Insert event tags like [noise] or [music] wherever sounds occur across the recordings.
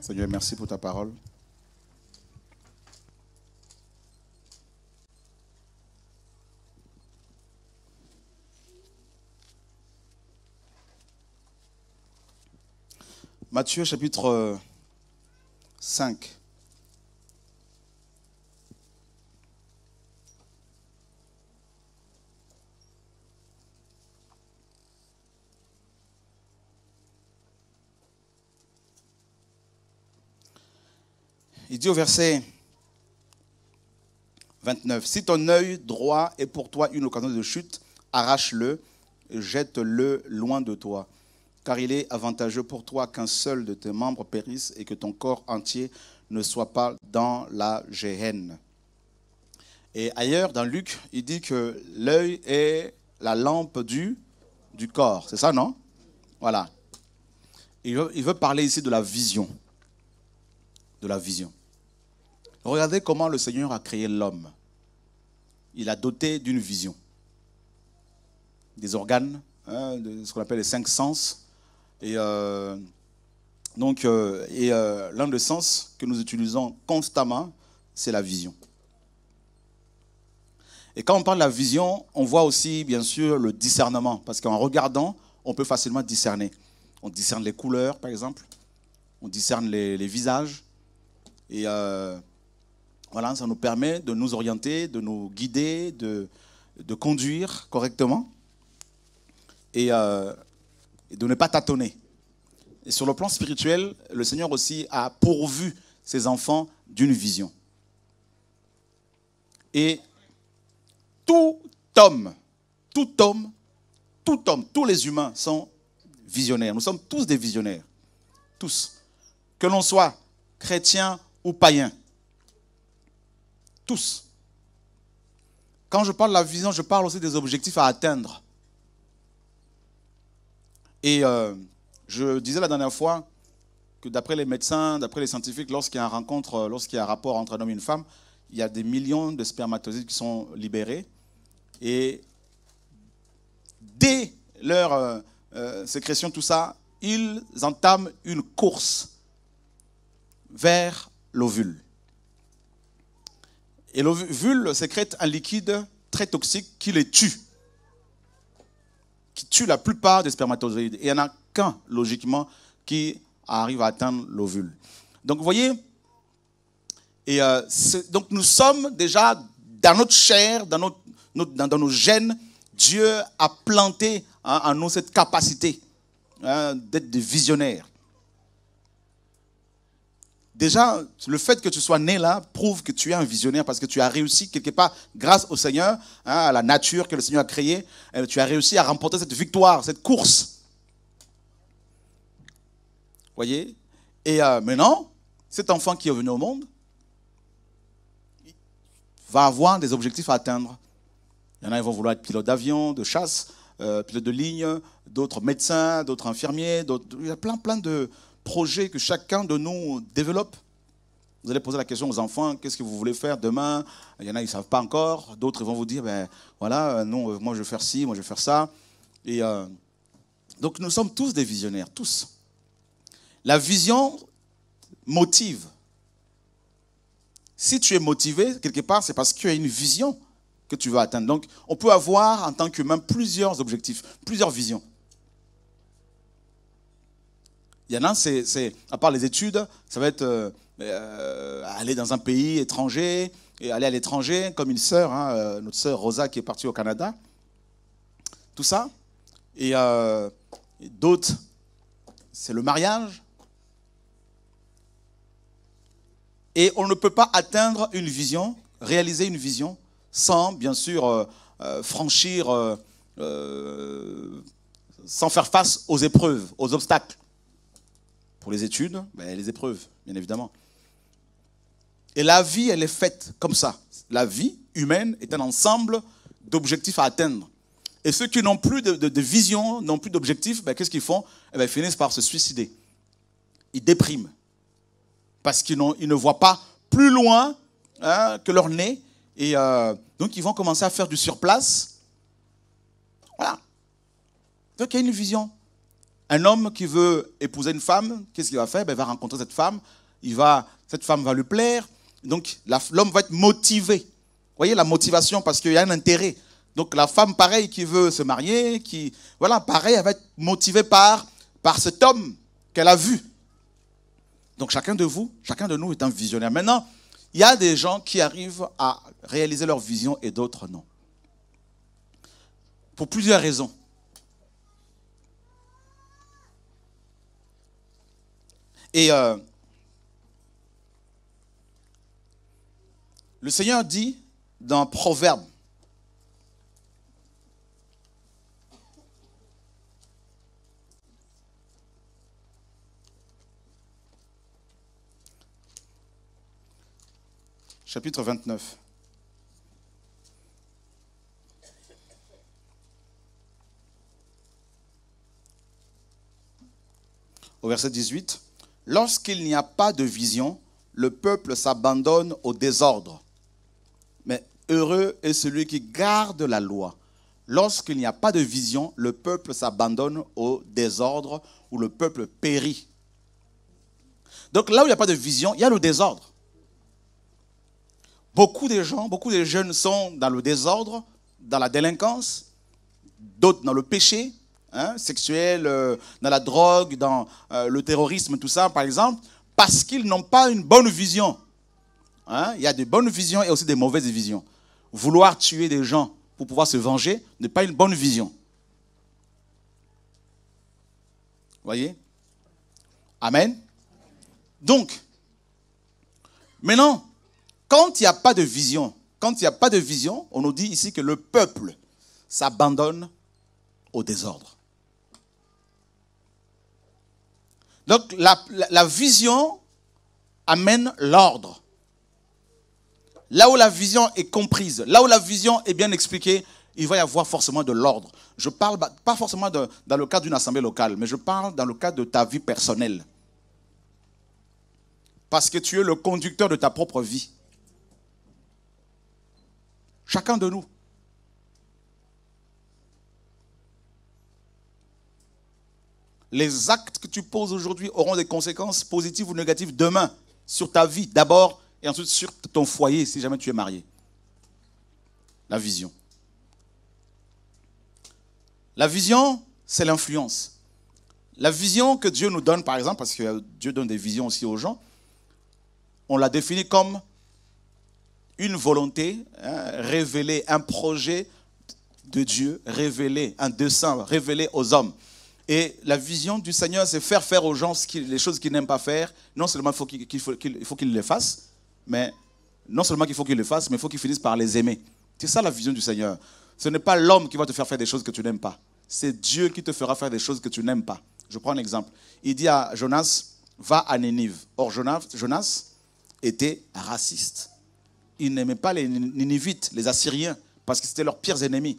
Seigneur, merci pour ta parole. Matthieu chapitre 5. Il dit au verset 29, Si ton œil droit est pour toi une occasion de chute, arrache-le, jette-le loin de toi, car il est avantageux pour toi qu'un seul de tes membres périsse et que ton corps entier ne soit pas dans la géhenne. Et ailleurs, dans Luc, il dit que l'œil est la lampe du, du corps. C'est ça, non Voilà. il veut, parler ici de la vision. De la vision. Regardez comment le Seigneur a créé l'homme. Il a doté d'une vision, des organes, hein, de ce qu'on appelle les cinq sens. Et euh, donc, euh, et euh, l'un des sens que nous utilisons constamment, c'est la vision. Et quand on parle de la vision, on voit aussi, bien sûr, le discernement, parce qu'en regardant, on peut facilement discerner. On discerne les couleurs, par exemple, on discerne les, visages, et voilà, ça nous permet de nous orienter, de nous guider, de, de conduire correctement et, euh, et, de ne pas tâtonner. Et sur le plan spirituel, le Seigneur aussi a pourvu ses enfants d'une vision. Et tout homme, tout homme, tout homme, tous les humains sont visionnaires. Nous sommes tous des visionnaires. Tous. Que l'on soit chrétien ou païen. Tous. Quand je parle de la vision, je parle aussi des objectifs à atteindre. Et euh, je disais la dernière fois que d'après les médecins, d'après les scientifiques, lorsqu'il y a rencontre, euh, lorsqu'il y a un rapport entre un homme et une femme, il y a des millions de spermatozoïdes qui sont libérés. Et dès leur euh, sécrétion, tout ça, ils entament une course vers l'ovule. Et l'ovule sécrète un liquide très toxique qui les tue, qui tue la plupart des spermatozoïdes. Et il n'y en a qu'un, logiquement, qui arrive à atteindre l'ovule. Donc vous voyez, et euh, donc nous sommes déjà dans notre chair, dans, notre, dans, nos gènes, Dieu a planté hein, en nous cette capacité hein, d'être des visionnaires déjà, le fait que tu sois né là prouve que tu es un visionnaire parce que tu as réussi quelque part, grâce au Seigneur, hein, à la nature que le Seigneur a créée, euh, tu as réussi à remporter cette victoire, cette course. Voyez Et euh, maintenant, cet enfant qui est venu au monde va avoir des objectifs à atteindre. Il y en a qui vont vouloir être pilote d'avion, de chasse, euh, pilote de ligne, d'autres médecins, d'autres infirmiers, il y a plein, plein de, projet que chacun de nous développe. Vous allez poser la question aux enfants, qu'est-ce que vous voulez faire demain Il y en a, ils ne savent pas encore. D'autres vont vous dire, ben voilà, euh, non, euh, moi je vais faire ci, moi je vais faire ça. Et euh, donc nous sommes tous des visionnaires, tous. La vision motive. Si tu es motivé, quelque part, c'est parce qu'il y a une vision que tu veux atteindre. Donc on peut avoir en tant qu'humain plusieurs objectifs, plusieurs visions. Il y en a, c'est, à part les études, ça va être euh, euh, aller dans un pays étranger, et aller à l'étranger, comme une sœur, hein, euh, notre sœur Rosa qui est partie au Canada. Tout ça. et d'autres, c'est le mariage. Et on ne peut pas atteindre une vision, réaliser une vision, sans, bien sûr, franchir, sans faire face aux épreuves, aux obstacles. Pour les études, ben, les épreuves, bien évidemment. Et la vie, elle est faite comme ça. La vie humaine est un ensemble d'objectifs à atteindre. Et ceux qui n'ont plus de, vision, n'ont plus d'objectifs, ben, qu'est-ce qu'ils font eh ben, Ils finissent par se suicider. Ils dépriment. Parce qu'ils ne voient pas plus loin hein, que leur nez. Et euh, donc, ils vont commencer à faire du surplace. Voilà. Donc, il y a une vision. Un homme qui veut épouser une femme, qu'est-ce qu'il va faire ben, Il va rencontrer cette femme, il va, cette femme va lui plaire, donc l'homme va être motivé. Vous voyez la motivation, parce qu'il y a un intérêt. Donc la femme, pareil, qui veut se marier, qui, voilà, pareil, elle va être motivée par, par cet homme qu'elle a vu. Donc chacun de vous, chacun de nous est un visionnaire. Maintenant, il y a des gens qui arrivent à réaliser leur vision et d'autres non. Pour plusieurs raisons. Et euh, le Seigneur dit dans Proverbe, chapitre 29. Au verset 18. Lorsqu'il n'y a pas de vision, le peuple s'abandonne au désordre. Mais heureux est celui qui garde la loi. Lorsqu'il n'y a pas de vision, le peuple s'abandonne au désordre ou le peuple périt. Donc là où il n'y a pas de vision, il y a le désordre. Beaucoup de gens, beaucoup de jeunes sont dans le désordre, dans la délinquance, d'autres dans le péché, Hein, sexuels, euh, dans la drogue, dans euh, le terrorisme, tout ça, par exemple, parce qu'ils n'ont pas une bonne vision. Hein. Il y a des bonnes visions et aussi des mauvaises visions. Vouloir tuer des gens pour pouvoir se venger n'est pas une bonne vision. Voyez Amen. Donc, maintenant, quand il n'y a pas de vision, quand il n'y a pas de vision, on nous dit ici que le peuple s'abandonne au désordre. Donc la, vision amène l'ordre. Là où la vision est comprise, là où la vision est bien expliquée, il va y avoir forcément de l'ordre. Je parle pas forcément dans le cadre d'une assemblée locale, mais je parle dans le cadre de ta vie personnelle. Parce que tu es le conducteur de ta propre vie. Chacun de nous. les actes que tu poses aujourd'hui auront des conséquences positives ou négatives demain sur ta vie d'abord et ensuite sur ton foyer si jamais tu es marié. La vision. La vision, c'est l'influence. La vision que Dieu nous donne, par exemple, parce que Dieu donne des visions aussi aux gens, on la définit comme une volonté hein, révélée, un projet de Dieu révélé, un dessin révélé aux hommes. Et la vision du Seigneur, c'est faire faire aux gens les choses qu'ils n'aiment pas faire. Non seulement il faut qu'ils les fassent, mais non seulement qu'il faut les mais il faut qu'ils finissent par les aimer. C'est ça la vision du Seigneur. Ce n'est pas l'homme qui va te faire faire des choses que tu n'aimes pas. C'est Dieu qui te fera faire des choses que tu n'aimes pas. Je prends un exemple. Il dit à Jonas, va à Ninive. Or, Jonas, était raciste. Il n'aimait pas les Ninivites, les Assyriens, parce que c'était leurs pires ennemis.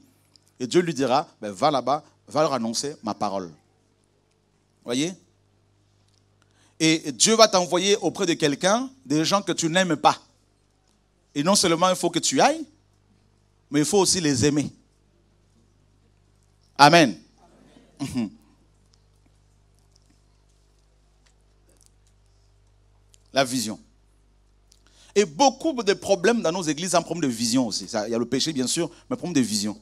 Et Dieu lui dira, ben, va là-bas, va leur annoncer ma parole. Voyez Et Dieu va t'envoyer auprès de quelqu'un, des gens que tu n'aimes pas. Et non seulement il faut que tu ailles, mais il faut aussi les aimer. Amen. [laughs] La vision. Et beaucoup de problèmes dans nos églises, en un problème de vision aussi. Il y a le péché, bien sûr, mais un problème de vision.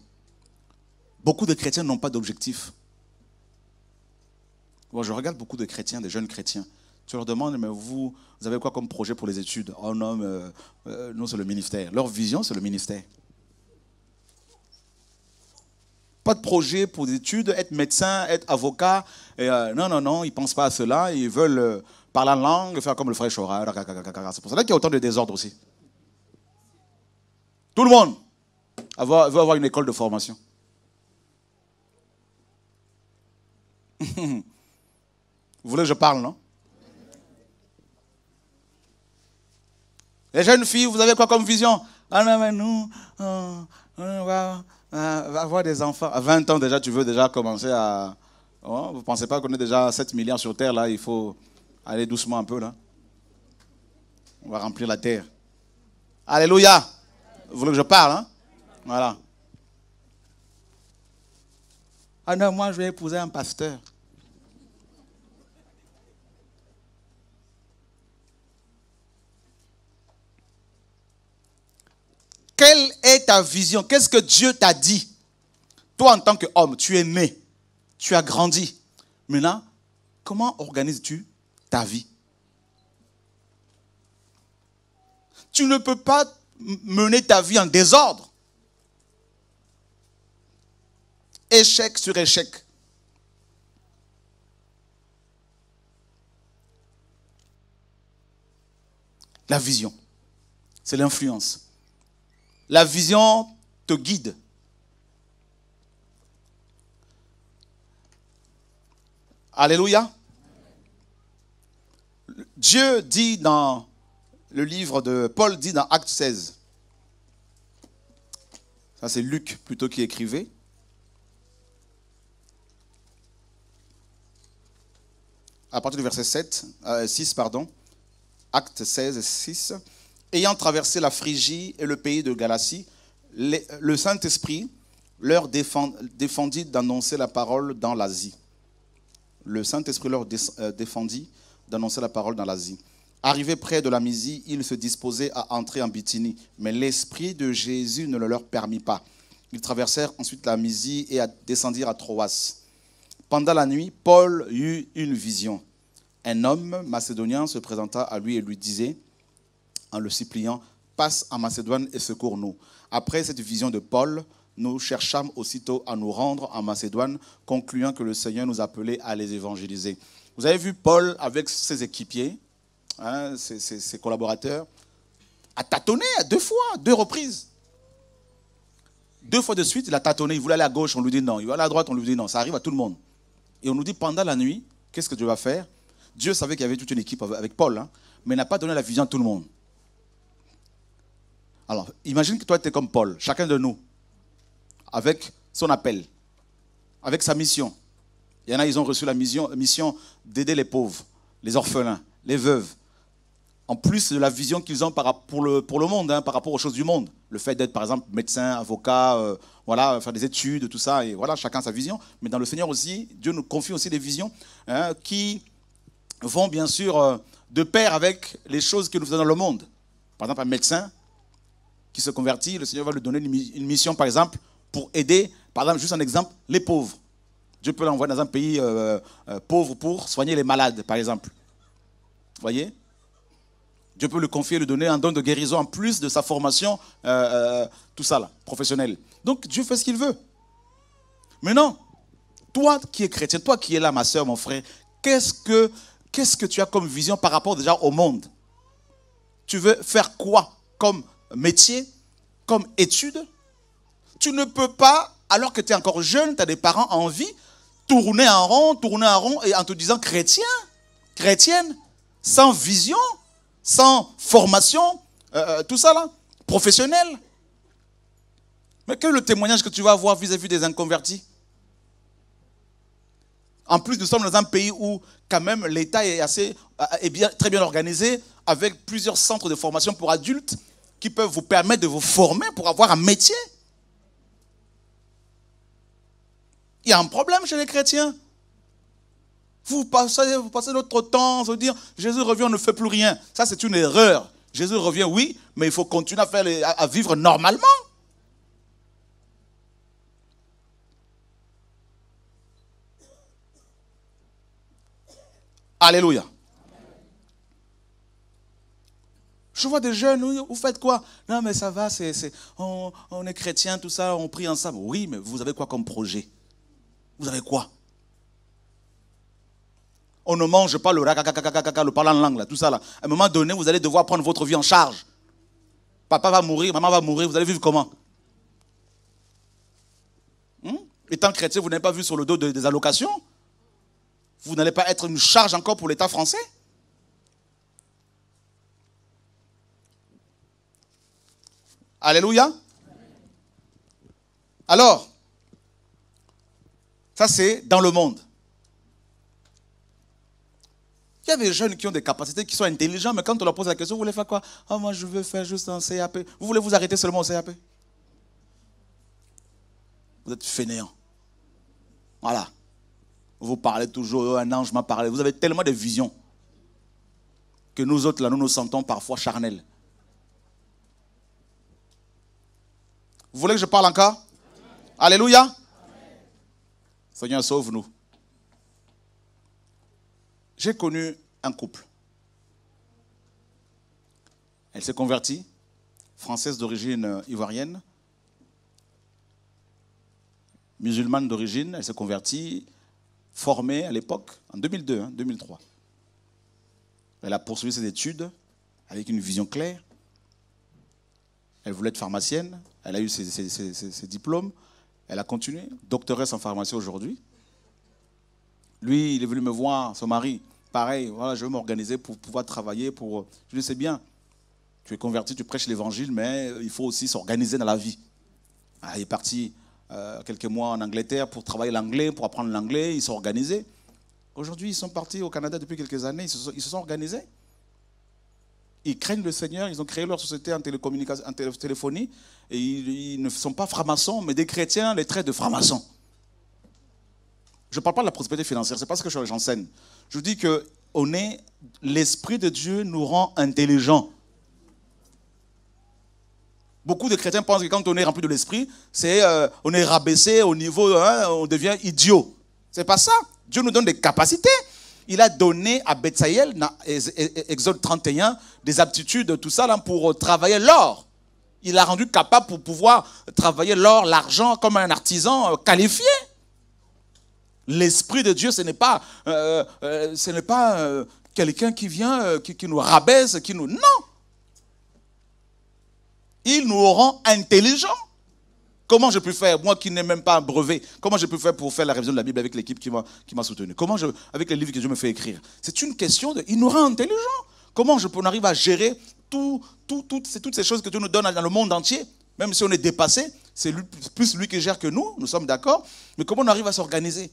Beaucoup de chrétiens n'ont pas d'objectif. je regarde beaucoup de chrétiens, des jeunes chrétiens. Tu leur demandes, mais vous, vous avez quoi comme projet pour les études Oh non, euh, non, c'est le ministère. Leur vision, c'est le ministère. Pas de projet pour les études, être médecin, être avocat. Euh, non, non, non, ils ne pensent pas à cela. Ils veulent euh, parler la langue, faire comme le frère Chora. C'est pour cela qu'il y a autant de désordre aussi. Tout le monde veut avoir une école de formation. Vous voulez que je parle, non Les jeunes filles, vous avez quoi comme vision Ah non, mais nous, euh, on va, euh, avoir des enfants. À 20 ans déjà, tu veux déjà commencer à... Oh, vous ne pensez pas qu'on est déjà 7 milliards sur Terre, là, il faut aller doucement un peu, là. On va remplir la Terre. Alléluia. Vous voulez que je parle, hein Voilà. Ah non, moi je vais épouser un pasteur. Quelle est ta vision Qu'est-ce que Dieu t'a dit Toi, en tant qu'homme, tu es né, tu as grandi. Maintenant, comment organises-tu ta vie Tu ne peux pas mener ta vie en désordre. échec sur échec. La vision, c'est l'influence. La vision te guide. Alléluia. Dieu dit dans le livre de Paul dit dans Acte 16. Ça c'est Luc plutôt qui écrivait. à partir du verset 7, 6, euh, pardon, acte 16, 6. Ayant traversé la Phrygie et le pays de Galatie, le Saint-Esprit leur défendit d'annoncer la parole dans l'Asie. Le Saint-Esprit leur euh, défendit d'annoncer la parole dans l'Asie. Arrivés près de la Misie, ils se disposaient à entrer en Bithynie, mais l'Esprit de Jésus ne le leur permit pas. Ils traversèrent ensuite la Misie et descendirent à Troas. Pendant la nuit, Paul eut une vision. Un homme macédonien se présenta à lui et lui disait, en le suppliant, passe en Macédoine et secours-nous. Après cette vision de Paul, nous cherchâmes aussitôt à nous rendre en Macédoine, concluant que le Seigneur nous appelait à les évangéliser. Vous avez vu Paul avec ses équipiers, hein, ses, collaborateurs, a tâtonné deux fois, deux reprises. Deux fois de suite, il a tâtonné. Il voulait aller à gauche, on lui dit non. Il voulait aller à droite, on lui dit non. Ça arrive à tout le monde. Et on nous dit pendant la nuit, qu'est-ce que Dieu va faire Dieu savait qu'il y avait toute une équipe avec Paul, hein, mais n'a pas donné la vision à tout le monde. Alors, imagine que toi, tu es comme Paul, chacun de nous, avec son appel, avec sa mission. Il y en a, ils ont reçu la mission, mission d'aider les pauvres, les orphelins, les veuves, en plus de la vision qu'ils ont pour, le, pour le monde, hein, par rapport aux choses du monde. Le fait d'être, par exemple, médecin, avocat, euh, voilà, faire des études, tout ça, et voilà, chacun sa vision. Mais dans le Seigneur aussi, Dieu nous confie aussi des visions hein, qui vont bien sûr euh, de pair avec les choses que nous faisons dans le monde. Par exemple, un médecin qui se convertit, le Seigneur va lui donner une mission, par exemple, pour aider, par exemple, juste un exemple, les pauvres. Dieu peut l'envoyer dans un pays euh, pauvre pour soigner les malades, par exemple. Vous voyez Dieu peut le confier, le donner un don de guérison en plus de sa formation, euh, euh, tout ça là, professionnelle. Donc Dieu fait ce qu'il veut. Maintenant, toi qui es chrétien, toi qui es là, ma soeur, mon frère, qu'est-ce que, qu'est-ce que tu as comme vision par rapport déjà au monde Tu veux faire quoi comme métier, comme étude Tu ne peux pas, alors que tu es encore jeune, tu as des parents en vie, tourner en rond, tourner en rond et en te disant chrétien, chrétienne, sans vision sans formation, euh, euh, tout ça là, professionnel. Mais quel le témoignage que tu vas avoir vis-à-vis des inconvertis En plus, nous sommes dans un pays où quand même l'État est, assez, euh, est bien, très bien organisé, avec plusieurs centres de formation pour adultes qui peuvent vous permettre de vous former pour avoir un métier. Il y a un problème chez les chrétiens. Vous passez, vous passez notre temps à se dire, Jésus revient, on ne fait plus rien. Ça, c'est une erreur. Jésus revient, oui, mais il faut continuer à, vivre normalement. Alléluia. Je vois des jeunes, vous faites quoi Non, mais ça va, on, on, est chrétien, tout ça, on prie ensemble. Oui, mais vous avez quoi comme projet Vous avez quoi on ne mange pas le rakakakakaka, le parlant en langue, là, tout ça. Là. À un moment donné, vous allez devoir prendre votre vie en charge. Papa va mourir, maman va mourir, vous allez vivre comment hmm? Étant chrétien, vous n'avez pas vu sur le dos des allocations Vous n'allez pas être une charge encore pour l'État français Alléluia. Alors, ça c'est dans le monde. Il y a des jeunes qui ont des capacités, qui sont intelligents, mais quand on leur pose la question, vous voulez faire quoi Ah, moi, je veux faire juste un CAP. Vous voulez vous arrêter seulement au CAP Vous êtes fainéants. Voilà. Vous parlez toujours, oh, un ange m'a parlé. Vous avez tellement de visions que nous autres, là, nous nous sentons parfois charnels. Vous voulez que je parle encore Alléluia Seigneur, sauve-nous. J'ai connu un couple. Elle s'est convertie, française d'origine ivoirienne, musulmane d'origine, elle s'est convertie, formée à l'époque, en 2002, 2003. Hein, elle a poursuivi ses études avec une vision claire. Elle voulait être pharmacienne, elle a eu ses diplômes, elle a continué, doctoresse en pharmacie aujourd'hui. Lui, il est venu me voir, son mari. Pareil, voilà, je veux m'organiser pour pouvoir travailler. Pour... Je le sais bien. Tu es converti, tu prêches l'évangile, mais il faut aussi s'organiser dans la vie. Ah, il est parti euh, quelques mois en Angleterre pour travailler l'anglais, pour apprendre l'anglais. Ils sont organisés. Aujourd'hui, ils sont partis au Canada depuis quelques années. Ils se sont, organisés. Ils craignent le Seigneur. Ils ont créé leur société en, télécommunication, en téléphonie. Et ils, ils ne sont pas francs-maçons, mais des chrétiens, les traits de francs-maçons. Je ne parle pas de la prospérité financière, ce n'est pas ce que j'enseigne. Je dis que on est, l'Esprit de Dieu nous rend intelligents. Beaucoup de chrétiens pensent que quand on est rempli de l'esprit, c'est euh, on est rabaissé au niveau, hein, on devient idiot. C'est pas ça. Dieu nous donne des capacités. Il a donné à Bethsaïel, Exode 31, des aptitudes, tout ça, là, pour euh, travailler l'or. Il a rendu capable pour pouvoir travailler l'or, l'argent, comme un artisan euh, qualifié. L'Esprit de Dieu, ce n'est pas, euh, euh, pas euh, quelqu'un qui vient, qui, nous rabaisse, qui nous... Non Il nous rend intelligents. Comment je peux faire, moi qui n'ai même pas un brevet, comment je peux faire pour faire la révision de la Bible avec l'équipe qui m'a, soutenu Comment je, avec les livres que je me fais écrire C'est une question de... Il nous rend intelligents. Comment je, on arrive à gérer tout, tout, toutes ces choses que Dieu nous donne dans le monde entier Même si on est dépassé, c'est plus lui qui gère que nous, nous sommes d'accord. Mais comment on arrive à s'organiser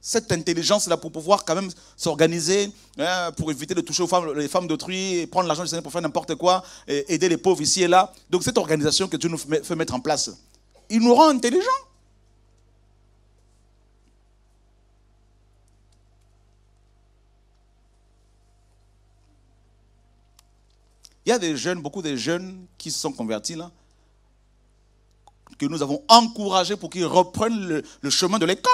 cette intelligence-là pour pouvoir quand même s'organiser, hein, pour éviter de toucher aux femmes, les femmes d'autrui, prendre l'argent du Seigneur pour faire n'importe quoi, aider les pauvres ici et là. Donc cette organisation que Dieu nous fait mettre en place, il nous rend intelligents. Il y a des jeunes, beaucoup de jeunes qui se sont convertis là, que nous avons encouragés pour qu'ils reprennent le chemin de l'école.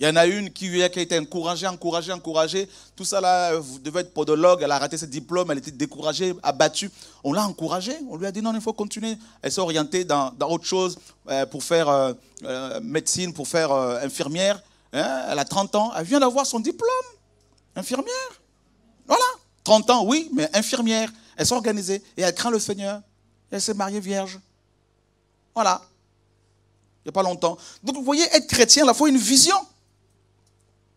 Il y en a une qui, a été encouragée, encouragée, encouragée. Tout ça là, euh, vous devez être podologue. Elle a raté ses diplômes, elle était découragée, abattue. On l'a encouragée. On lui a dit non, il faut continuer. Elle s'est orientée dans, autre chose euh, pour faire euh, médecine, pour faire infirmière. Hein. elle a 30 ans. Elle vient d'avoir son diplôme. Infirmière. Voilà. 30 ans, oui, mais infirmière. Elle s'est organisée et elle craint le Seigneur. Elle s'est mariée vierge. Voilà. Il n'y a pas longtemps. Donc vous voyez, être chrétien, là, il faut une vision.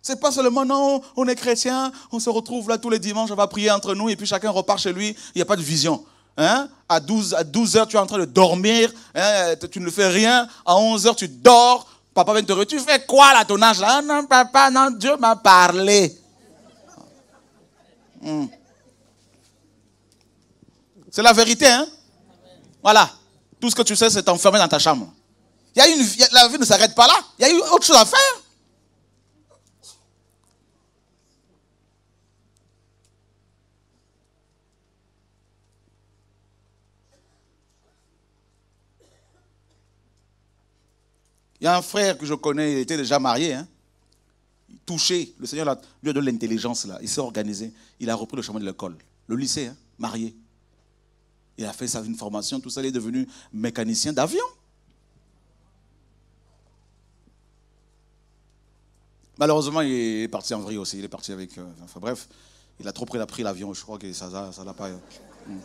C'est pas seulement, non, on est chrétien, on se retrouve là tous les dimanches, on va prier entre nous et puis chacun repart chez lui, il n'y a pas de vision. Hein? À, 12, à heures, tu es en train de dormir, hein? tu ne fais rien. À 11 heures, tu dors. Papa vient te dire, tu fais quoi là, ton âge là? Ah, non, papa, non, Dieu m'a parlé. Hmm. C'est la vérité, hein? Voilà. Tout ce que tu sais, c'est t'enfermer dans ta chambre. y a une, la vie ne s'arrête pas là. Il y a eu autre chose à faire. Il y a un frère que je connais, il était déjà marié. Hein. Touché, le Seigneur lui a donné l'intelligence là. Il s'est organisé. Il a repris le chemin de l'école, le lycée, hein, marié. Il a fait sa une formation, tout ça. Il est devenu mécanicien d'avion. Malheureusement, il est parti en vrille aussi. Il est parti avec. Euh, enfin bref, il a trop pris, pris l'avion. Je crois que ça n'a l'a pas. Euh, hmm.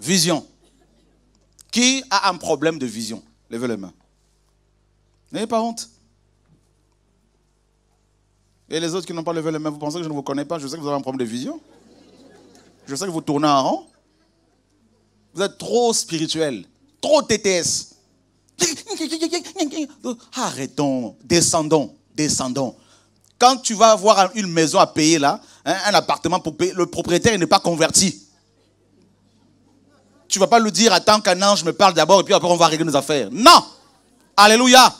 Vision. Qui a un problème de vision Levez les mains. N'ayez pas honte. Et les autres qui n'ont pas levé les mains, vous pensez que je ne vous connais pas Je sais que vous avez un problème de vision. Je sais que vous tournez en rond. Vous êtes trop spirituel, trop TTS. Arrêtons, descendons, descendons. Quand tu vas avoir une maison à payer là, hein, un appartement pour payer, le propriétaire n'est pas converti. Tu ne vas pas lui dire, attends qu'un ange me parle d'abord et puis après on va régler nos affaires. Non. Alléluia.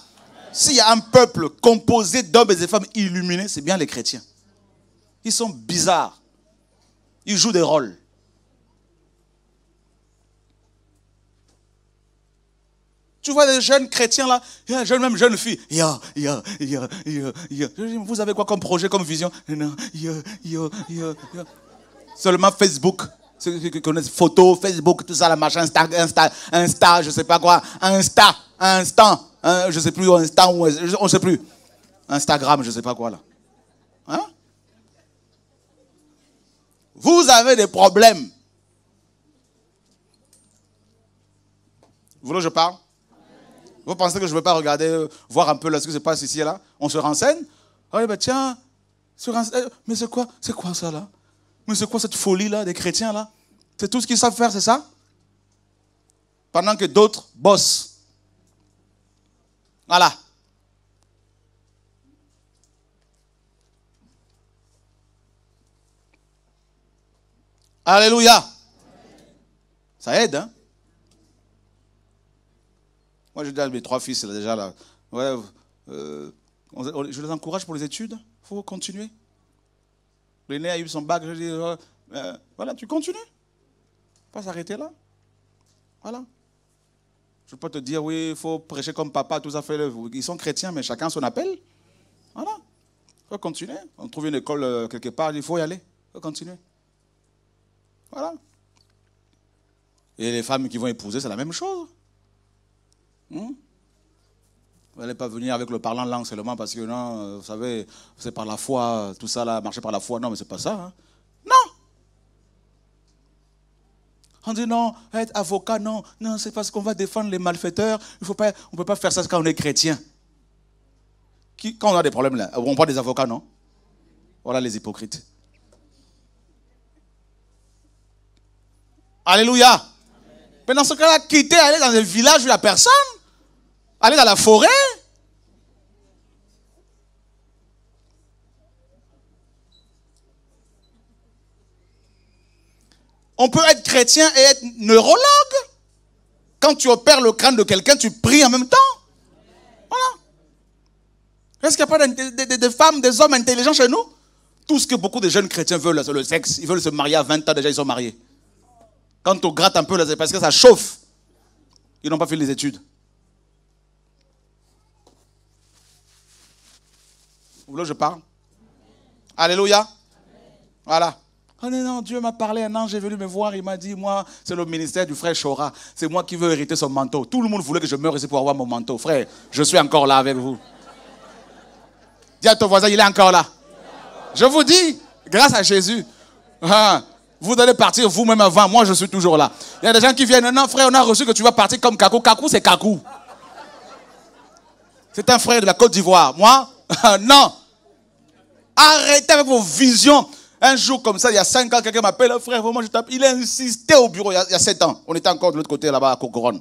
S'il y a un peuple composé d'hommes et de femmes illuminés, c'est bien les chrétiens. Ils sont bizarres. Ils jouent des rôles. Tu vois des jeunes chrétiens là, jeune, même jeune fille. Vous avez quoi comme projet, comme vision Non, Seulement Facebook. Ceux qui connaissent photos, Facebook, tout ça, la machin, Insta, Insta, Insta, je sais pas quoi, Insta, Instant, je hein, je sais plus, Insta, ou, on sait plus. Instagram, je sais pas quoi là. Hein? Vous avez des problèmes. Vous voulez que je parle Vous pensez que je ne veux pas regarder, euh, voir un peu là, ce qui se passe ici et là On se renseigne ah Oui, ben tiens, euh, mais c'est quoi, c'est quoi ça là mais c'est quoi cette folie-là des chrétiens-là C'est tout ce qu'ils savent faire, c'est ça Pendant que d'autres bossent. Voilà. Alléluia. Ça aide, hein Moi, je dis à mes trois fils, déjà, là, ouais, euh, je les encourage pour les études. Il faut continuer. René a eu son bac. Je dis, euh, euh, voilà, tu continues. Pas s'arrêter là. Voilà. Je ne peux pas te dire, oui, il faut prêcher comme papa, tout ça fait. Ils sont chrétiens, mais chacun son appel. Voilà. Il faut continuer. On trouve une école euh, quelque part, il faut y aller. Il faut continuer. Voilà. Et les femmes qui vont épouser, c'est la même chose. Hum? Vous n'allez pas venir avec le parlant langue seulement parce que non, euh, vous savez, c'est par la foi, tout ça là, marcher par la foi. Non, mais c'est pas ça. Hein. Non. On dit non, être avocat, non, non, c'est parce qu'on va défendre les malfaiteurs. Il faut pas, on ne peut pas faire ça quand on est chrétien. Qui, quand on a des problèmes là, on prend des avocats, non Voilà les hypocrites. Alléluia. Mais dans ce cas-là, quitter, aller dans le village où il n'y a personne. Aller dans la forêt On peut être chrétien et être neurologue. Quand tu opères le crâne de quelqu'un, tu pries en même temps. Voilà. Est-ce qu'il n'y a pas des femmes, des hommes intelligents chez nous Tout ce que beaucoup de jeunes chrétiens veulent, c'est le sexe. Ils veulent se marier à 20 ans, déjà ils sont mariés. Quand on gratte un peu, c'est parce que ça chauffe. Ils n'ont pas fait les études. Vous voulez que je parle Alléluia. Voilà. Oh non, Dieu m'a parlé, un ange est venu me voir, il m'a dit, moi, c'est le ministère du frère Chora, c'est moi qui veux hériter son manteau. Tout le monde voulait que je meure ici pour avoir mon manteau. Frère, je suis encore là avec vous. Dis à ton voisin, il est encore là. Je vous dis, grâce à Jésus, hein, vous allez partir vous-même avant, moi je suis toujours là. Il y a des gens qui viennent, non frère, on a reçu que tu vas partir comme Kaku. Kaku, c'est Kaku. C'est un frère de la Côte d'Ivoire. Moi, ah, non. Arrêtez avec vos visions. Un jour comme ça, il y a cinq ans, quelqu'un m'appelle, frère, vraiment, je tape. Il a insisté au bureau il y a, 7 ans. On était encore de l'autre côté là-bas à Cocoron.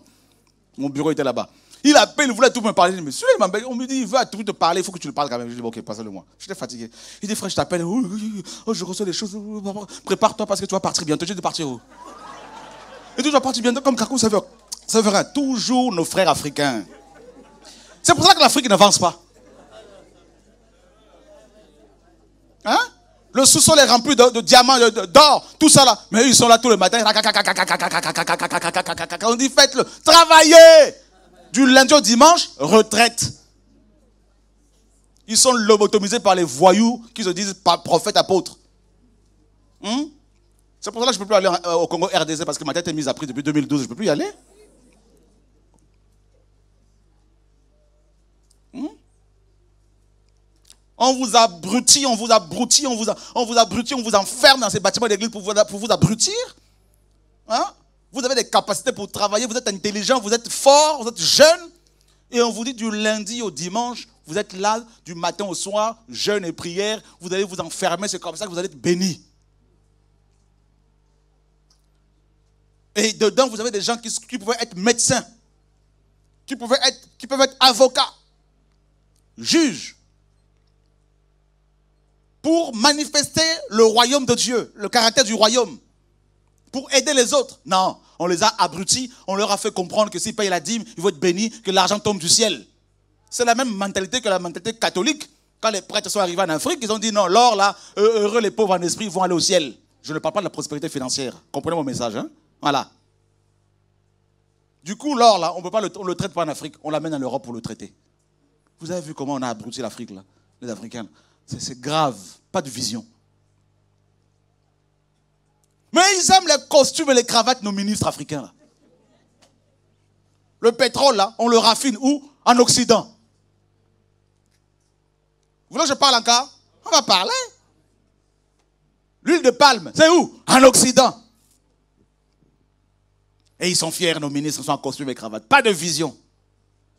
Mon bureau était là-bas. Il appelle, il voulait tout me parler. Je me dit, on me dit, il veut à tout te parler, il faut que tu le parles quand même. Je dis, ok, passe-le moi. J'étais fatigué. Il dit, frère, je t'appelle, oh, je reçois des choses, prépare-toi parce que tu vas partir bientôt. J'ai de partir où oh. Et tu vas partir bientôt comme Kakou, ça veut, ça Toujours nos frères africains. C'est pour ça que l'Afrique n'avance pas. Hein? Le sous-sol est rempli de, diamants, d'or, tout ça là. Mais ils sont là tous les matins On dit faites-le. Travaillez. Du lundi au dimanche, retraite. Ils sont lobotomisés par les voyous qui se disent prophètes, apôtres. C'est pour ça que je ne peux plus aller au Congo RDC parce que ma tête est mise à prix depuis 2012. Je ne peux plus y aller. On vous abrutit, on vous abrutit, on vous, on vous abrutit, on vous enferme dans ces bâtiments d'église pour vous, pour vous abrutir. Hein? Vous avez des capacités pour travailler, vous êtes intelligent, vous êtes fort, vous êtes jeune. Et on vous dit du lundi au dimanche, vous êtes là du matin au soir, jeûne et prière, vous allez vous enfermer, c'est comme ça que vous allez être béni. Et dedans, vous avez des gens qui, qui pouvaient être médecins, qui, pouvaient être, qui peuvent être avocats, juges, pour manifester le royaume de Dieu, le caractère du royaume, pour aider les autres. Non, on les a abrutis, on leur a fait comprendre que s'ils payent la dîme, ils vont être bénis, que l'argent tombe du ciel. C'est la même mentalité que la mentalité catholique. Quand les prêtres sont arrivés en Afrique, ils ont dit non, l'or là, euh, heureux les pauvres en esprit, vont aller au ciel. Je ne parle pas de la prospérité financière. Comprenez mon message, hein? Voilà. Du coup, l'or là, on ne le, traite pas en Afrique, on l'amène en Europe pour le traiter. Vous avez vu comment on a abruti l'Afrique là, les Africains. C'est grave, pas de vision. Mais ils aiment les costumes et les cravates, nos ministres africains. Le pétrole, là, on le raffine où En Occident. Vous voulez que je parle encore On va parler. L'huile de palme, c'est où En Occident. Et ils sont fiers, nos ministres sont en costume et cravate. Pas de vision.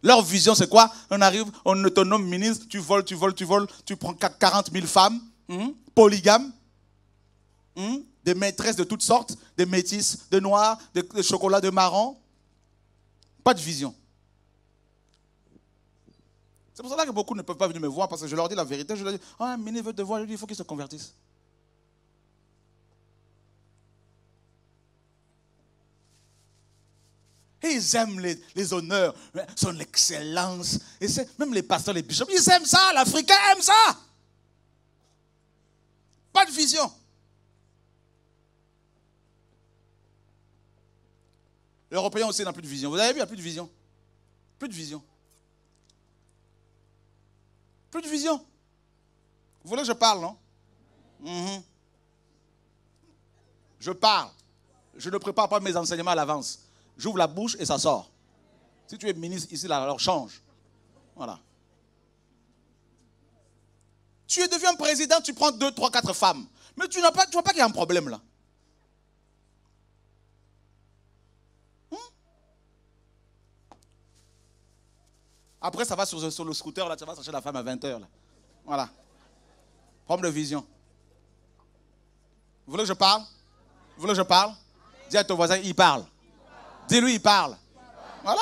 Leur vision, c'est quoi On arrive, on te nomme ministre, tu voles, tu voles, tu voles, tu prends 40 000 femmes, hmm, polygames, hmm, des maîtresses de toutes sortes, des métisses, des noirs, des chocolats, des de Pas de vision. C'est pour cela que beaucoup ne peuvent pas venir me voir parce que je leur dis la vérité. Je leur dis, ah, un ministre veut te voir, il faut qu'il se convertisse. Et ils aiment les, honneurs, hein, son excellence. Et même les pasteurs, les bishops, ils aiment ça. L'Africain aime ça. Pas de vision. L'Européen aussi n'a plus de vision. Vous avez vu, il n'y a plus de vision. Plus de vision. Plus de vision. Vous voulez que je parle, non mhm. Je parle. Je ne prépare pas mes enseignements à l'avance. J'ouvre la bouche et ça sort. Si tu es ministre ici, là, alors change. Voilà. Tu es deviens président, tu prends 2, 3, 4 femmes. Mais tu n'as pas, tu vois pas qu'il y a un problème là. Hein? Après, ça va sur, le scooter, là, tu vas chercher la femme à 20h. Là. Voilà. Prends de vision. Vous voulez que je parle Vous voulez que je parle Dis à ton voisin, il parle. Dis-lui, il parle. Voilà.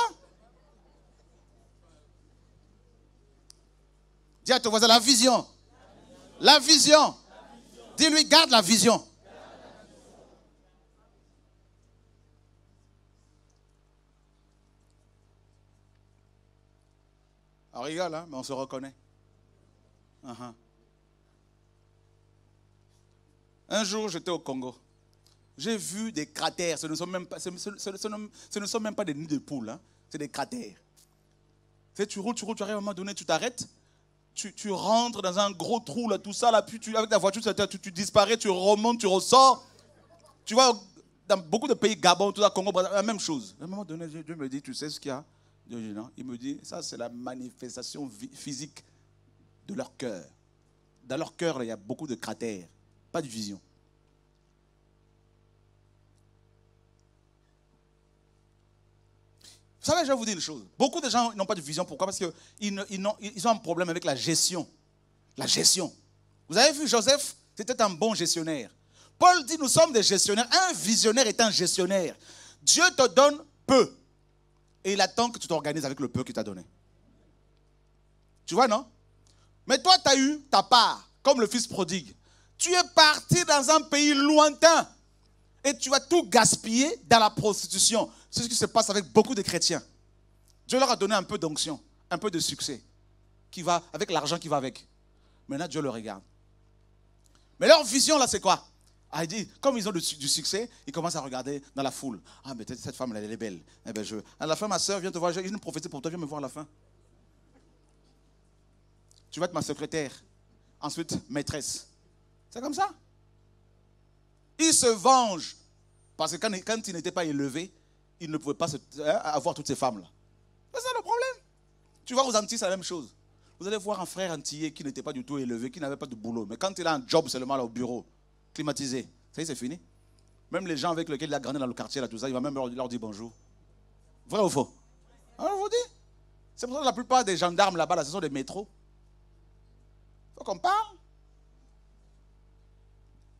Dis à ton voisin la vision. La vision. Dis-lui, garde la vision. On rigole, hein, mais on se reconnaît. Uh-huh. Un jour, j'étais au Congo. J'ai vu des cratères. Ce ne sont même pas, ce, ne sont même pas des nids de poules. Hein. C'est des cratères. C'est, tu roules, tu roules, tu arrives à un moment donné, tu t'arrêtes. Tu, rentres dans un gros trou, là, tout ça, là, puis tu, avec ta voiture, tu, tu disparais, tu remontes, tu ressors. Tu vois, dans beaucoup de pays, Gabon, tout ça, Congo, la même chose. À un moment donné, Dieu me dit, tu sais ce qu'il y a Il me dit, ça, c'est la manifestation physique de leur cœur. Dans leur cœur, il y a beaucoup de cratères, pas de vision. Vous savez, je vais vous dire une chose. Beaucoup de gens n'ont pas de vision. Pourquoi Parce qu'ils ils ont, ont un problème avec la gestion. La gestion. Vous avez vu, Joseph, c'était un bon gestionnaire. Paul dit, nous sommes des gestionnaires. Un visionnaire est un gestionnaire. Dieu te donne peu. Et il attend que tu t'organises avec le peu qu'il t'a donné. Tu vois, non Mais toi, tu as eu ta part, comme le fils prodigue. Tu es parti dans un pays lointain et tu vas tout gaspiller dans la prostitution. C'est ce qui se passe avec beaucoup de chrétiens. Dieu leur a donné un peu d'onction, un peu de succès, qui va avec l'argent qui va avec. Maintenant, Dieu le regarde. Mais leur vision, là, c'est quoi ah, il dit, comme ils ont du, succès, ils commencent à regarder dans la foule. Ah, mais cette femme, là, elle est belle. Eh ben, je... À la fin, ma soeur, vient te voir. J'ai une prophétie pour toi, viens me voir à la fin. Tu vas être ma secrétaire. Ensuite, maîtresse. C'est comme ça. Il se venge. Parce que quand, il n'était pas élevé, il ne pouvait pas hein, avoir toutes ces femmes-là. C'est ça le problème. Tu vois, aux Antilles, c'est la même chose. Vous allez voir un frère antillais qui n'était pas du tout élevé, qui n'avait pas de boulot. Mais quand il a un job seulement là au bureau, climatisé, ça y est, c'est fini. Même les gens avec lesquels il a grandi dans le quartier, là, tout ça, il va même leur, dire bonjour. Vrai ou faux Alors, hein, vous dit. C'est pour ça que la plupart des gendarmes là-bas, là, ce sont des métros. Il Faut qu'on parle.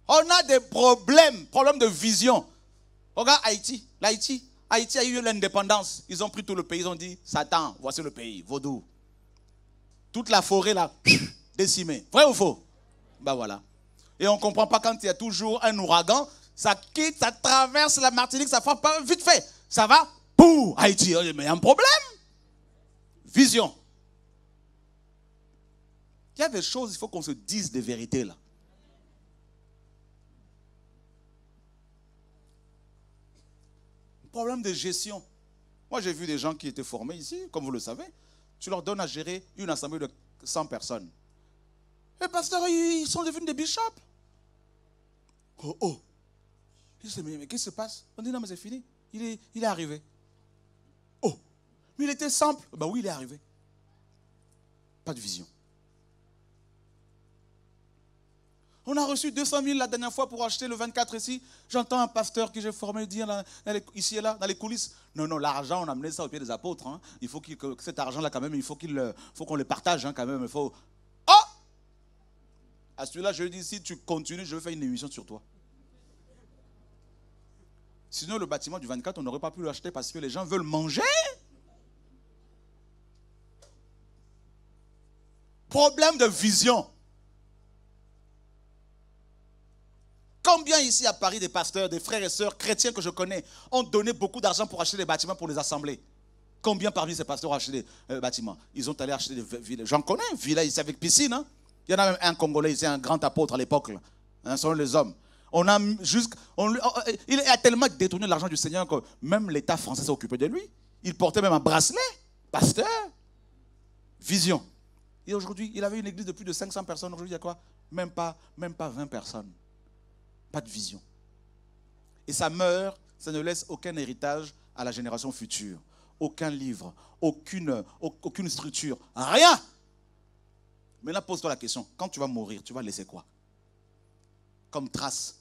On a des problèmes, problèmes de vision. Regarde Haïti, l'Haïti. Haïti a eu l'indépendance. Ils ont pris tout le pays, ils ont dit, Satan, voici le pays, vaudou. Toute la forêt là, [clears throat] décimée. Vrai ou faux Ben voilà. Et on ne comprend pas quand il y a toujours un ouragan, ça quitte, ça traverse la Martinique, ça frappe pas vite fait. Ça va pour Haïti. Oh, mais il y a un problème. Vision. Il y a des choses, il faut qu'on se dise des vérités là. problème de gestion. Moi, j'ai vu des gens qui étaient formés ici, comme vous le savez. Tu leur donnes à gérer une assemblée de 100 personnes. et eh, pasteur, ils sont devenus des bishops. Oh, oh. mais, qu'est-ce qui se passe On dit, non, mais c'est fini. Il est, il est arrivé. Oh. Mais il était simple. Ben oui, il est arrivé. Pas de vision. On a reçu 200 000 la dernière fois pour acheter le 24 ici. J'entends un pasteur que j'ai formé dire ici et là, dans les coulisses, non, non, l'argent, on a amené ça au pied des apôtres. Hein. Il faut que cet argent-là, quand même, il faut qu'il faut qu'on le partage hein, quand même. Il faut... Oh À celui-là, je dis, si tu continues, je vais faire une émission sur toi. Sinon, le bâtiment du 24, on n'aurait pas pu l'acheter parce que les gens veulent manger. Problème de vision. Combien ici à Paris des pasteurs, des frères et sœurs chrétiens que je connais ont donné beaucoup d'argent pour acheter des bâtiments pour les assembler Combien parmi ces pasteurs ont acheté des euh, bâtiments Ils ont allé acheter des villas. J'en connais, villa ici avec piscine. Hein. Il y en a même un Congolais ici, un grand apôtre à l'époque. Hein, sont les hommes. On a oh, oh, eh, il a tellement détourné l'argent du Seigneur que même l'État français s'est occupé de lui. Il portait même un bracelet, pasteur. Vision. Et aujourd'hui, il avait une église de plus de 500 personnes. Aujourd'hui, il y a quoi pas, même pas 20 personnes pas de vision. Et ça meurt, ça ne laisse aucun héritage à la génération future. Aucun livre, aucune, aucune structure, rien. Maintenant, pose-toi la question, quand tu vas mourir, tu vas laisser quoi Comme trace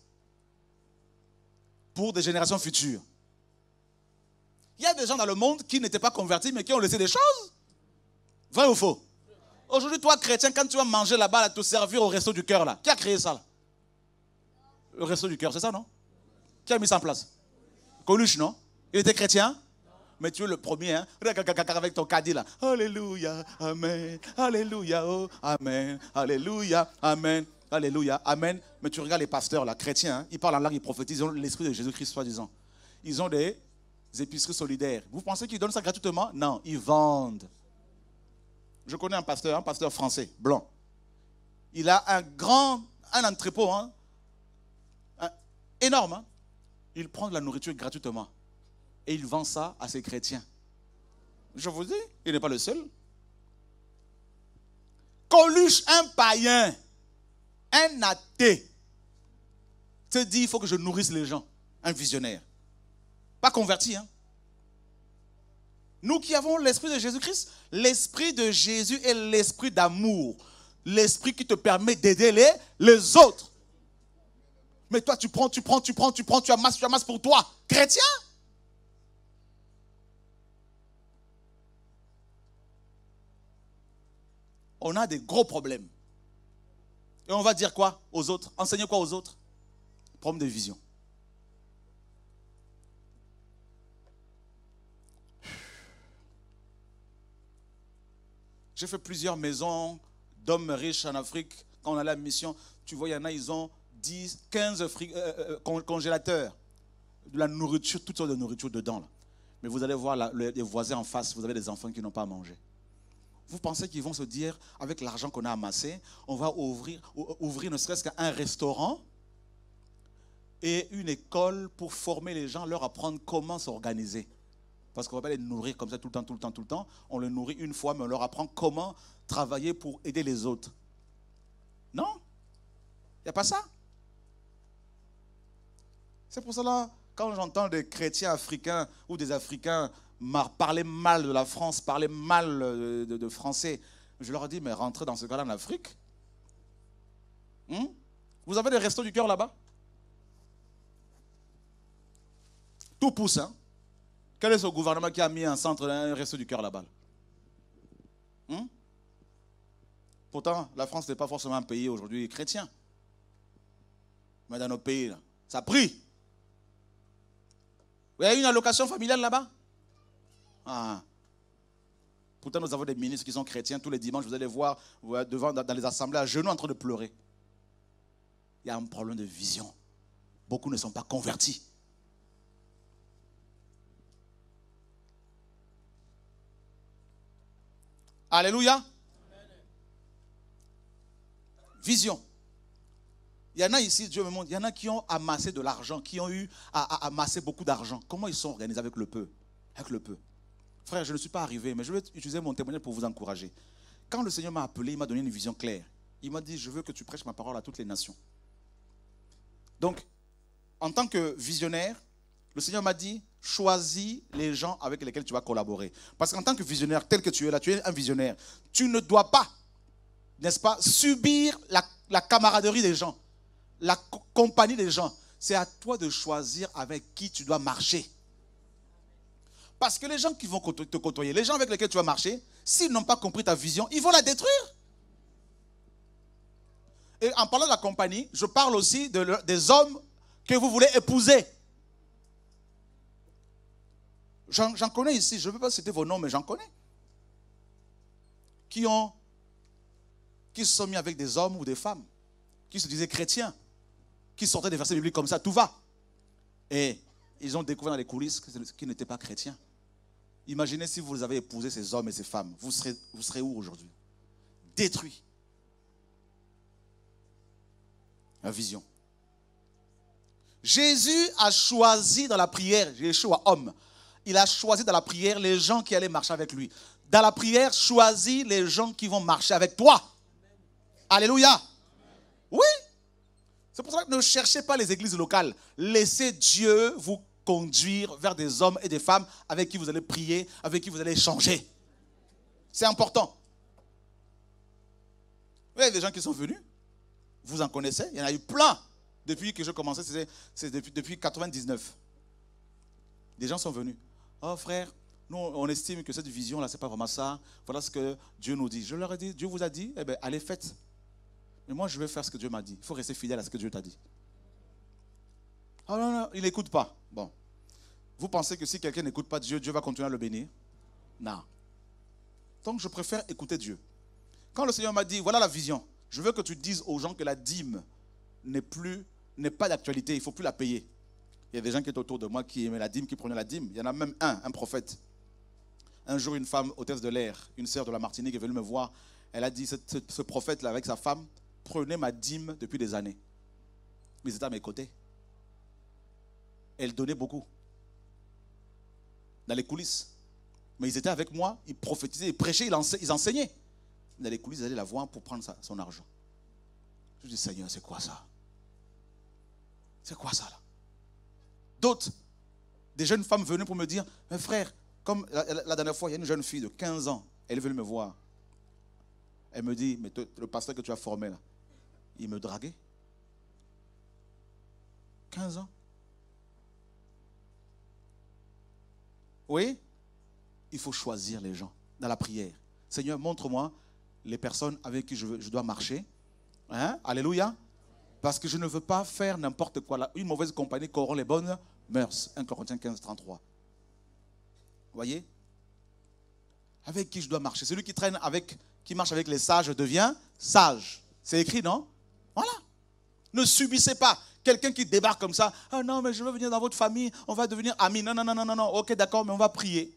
pour des générations futures. Il y a des gens dans le monde qui n'étaient pas convertis, mais qui ont laissé des choses. Vrai ou faux Aujourd'hui, toi, chrétien, quand tu vas manger là-bas, là, te servir au resto du cœur, là, qui a créé ça le resto du cœur, c'est ça, non Qui a mis ça en place Coluche, non Il était chrétien mais tu es le premier, hein? avec ton caddie là. Alléluia, Amen, Alléluia, oh, Amen, Alléluia, Amen, Alléluia, Amen. Mais tu regardes les pasteurs là, chrétiens, hein, ils parlent en langue, ils prophétisent, ils ont l'esprit de Jésus-Christ, soi-disant. Ils ont des épiceries solidaires. Vous pensez qu'ils donnent ça gratuitement Non, ils vendent. Je connais un pasteur, un pasteur français, blanc. Il a un grand, un entrepôt, hein? énorme. Hein. il prend de la nourriture gratuitement et il vend ça à ses chrétiens. Je vous dis, il n'est pas le seul. Coluche, un païen, un athée, te dit il faut que je nourrisse les gens. Un visionnaire. Pas converti, hein. Nous qui avons l'esprit de Jésus-Christ, l'esprit de Jésus est l'esprit d'amour, l'esprit qui te permet d'aider les autres. Mais toi, tu prends, tu prends, tu prends, tu prends, tu amasses, tu amasses pour toi. Chrétien On a des gros problèmes. Et on va dire quoi aux autres Enseigner quoi aux autres prendre des visions. J'ai fait plusieurs maisons d'hommes riches en Afrique. Quand on a la mission, tu vois, il y en a, ils ont 10, 15 euh, euh, euh, congélateurs, de la nourriture, toutes sortes de nourriture dedans. Là. Mais vous allez voir les voisins en face, vous avez des enfants qui n'ont pas à mangé. Vous pensez qu'ils vont se dire, avec l'argent qu'on a amassé, on va ouvrir, ouvrir ne serait-ce qu'un restaurant et une école pour former les gens, leur apprendre comment s'organiser. Parce qu'on ne va pas les nourrir comme ça tout le temps, tout le temps, tout le temps. On les nourrit une fois, mais on leur apprend comment travailler pour aider les autres. Non Il n'y a pas ça c'est pour cela, quand j'entends des chrétiens africains ou des Africains parler mal de la France, parler mal euh, de, français, je leur dis, mais rentrez dans ce cas-là en Afrique. Hmm? Vous avez des restos du cœur là-bas Tout pousse, hein. Quel est ce gouvernement qui a mis un centre, un resto du cœur là-bas hmm? Pourtant, la France n'est pas forcément un pays aujourd'hui chrétien. Mais dans nos pays, ça prie. Vous avez une allocation familiale là-bas ah. Pourtant, nous avons des ministres qui sont chrétiens. Tous les dimanches, vous allez voir devant, dans les assemblées à genoux en train de pleurer. Il y a un problème de vision. Beaucoup ne sont pas convertis. Alléluia. Vision. Il y en a ici, Dieu me montre, il y en a qui ont amassé de l'argent, qui ont eu à, amasser beaucoup d'argent. Comment ils sont organisés avec le peu Avec le peu. Frère, je ne suis pas arrivé, mais je vais utiliser mon témoignage pour vous encourager. Quand le Seigneur m'a appelé, il m'a donné une vision claire. Il m'a dit, je veux que tu prêches ma parole à toutes les nations. Donc, en tant que visionnaire, le Seigneur m'a dit, choisis les gens avec lesquels tu vas collaborer. Parce qu'en tant que visionnaire, tel que tu es là, tu es un visionnaire. Tu ne dois pas, n'est-ce pas, subir la camaraderie des gens la compagnie des gens. C'est à toi de choisir avec qui tu dois marcher. Parce que les gens qui vont te côtoyer, les gens avec lesquels tu vas marcher, s'ils n'ont pas compris ta vision, ils vont la détruire. Et en parlant de la compagnie, je parle aussi des hommes que vous voulez épouser. J'en connais ici, je ne veux pas citer vos noms, mais j'en connais. Qui ont qui se sont mis avec des hommes ou des femmes, qui se disaient chrétiens, qui sortaient des versets bibliques comme ça, tout va. Et ils ont découvert dans les coulisses qu'ils n'étaient pas chrétiens. Imaginez si vous avez épousé ces hommes et ces femmes, vous serez, où aujourd'hui Détruits. La vision. Jésus a choisi dans la prière, Jésus homme, il a choisi dans la prière les gens qui allaient marcher avec lui. Dans la prière, choisis les gens qui vont marcher avec toi. Alléluia. Oui, c'est pour ça que ne cherchez pas les églises locales. Laissez Dieu vous conduire vers des hommes et des femmes avec qui vous allez prier, avec qui vous allez échanger. C'est important. Vous voyez des gens qui sont venus, vous en connaissez, il y en a eu plein depuis que je commençais, c'est depuis, 1999. 99. Des gens sont venus. Oh frère, nous on estime que cette vision-là, c'est pas vraiment ça. Voilà ce que Dieu nous dit. Je leur ai dit, Dieu vous a dit, eh bien, allez faites. Mais moi, je veux faire ce que Dieu m'a dit. Il faut rester fidèle à ce que Dieu t'a dit. Ah non, non, il n'écoute pas. Bon. Vous pensez que si quelqu'un n'écoute pas Dieu, Dieu va continuer à le bénir Non. Donc, je préfère écouter Dieu. Quand le Seigneur m'a dit, voilà la vision, je veux que tu dises aux gens que la dîme n'est plus, n'est pas d'actualité, il ne faut plus la payer. Il y a des gens qui étaient autour de moi qui aimaient la dîme, qui prenaient la dîme. Il y en a même un, un prophète. Un jour, une femme, hôtesse de l'air, une sœur de la Martinique, est venue me voir. Elle a dit, ce prophète-là, avec sa femme, Prenait ma dîme depuis des années. Mais étaient à mes côtés. Elle donnait beaucoup. Dans les coulisses. Mais ils étaient avec moi, ils prophétisaient, ils prêchaient, ils, enseignaient. Dans les coulisses, ils allaient la voir pour prendre son argent. Je dis, Seigneur, c'est quoi ça C'est quoi ça là D'autres, des jeunes femmes venaient pour me dire, mais frère, comme la, dernière fois, il y a une jeune fille de 15 ans, elle est venue me voir. Elle me dit, mais le pasteur que tu as formé là, il me draguait. 15 ans. Oui, il faut choisir les gens dans la prière. Seigneur, montre-moi les personnes avec qui je, dois marcher. Hein? Alléluia. Parce que je ne veux pas faire n'importe quoi. Une mauvaise compagnie corrompt les bonnes mœurs. 1 Corinthiens 15, 33. Vous voyez Avec qui je dois marcher. Celui qui traîne avec, qui marche avec les sages devient sage. C'est écrit, non voilà. Ne subissez pas quelqu'un qui débarque comme ça. Ah non, mais je veux venir dans votre famille, on va devenir amis. Non, non, non, non, non, Ok, d'accord, mais on va prier.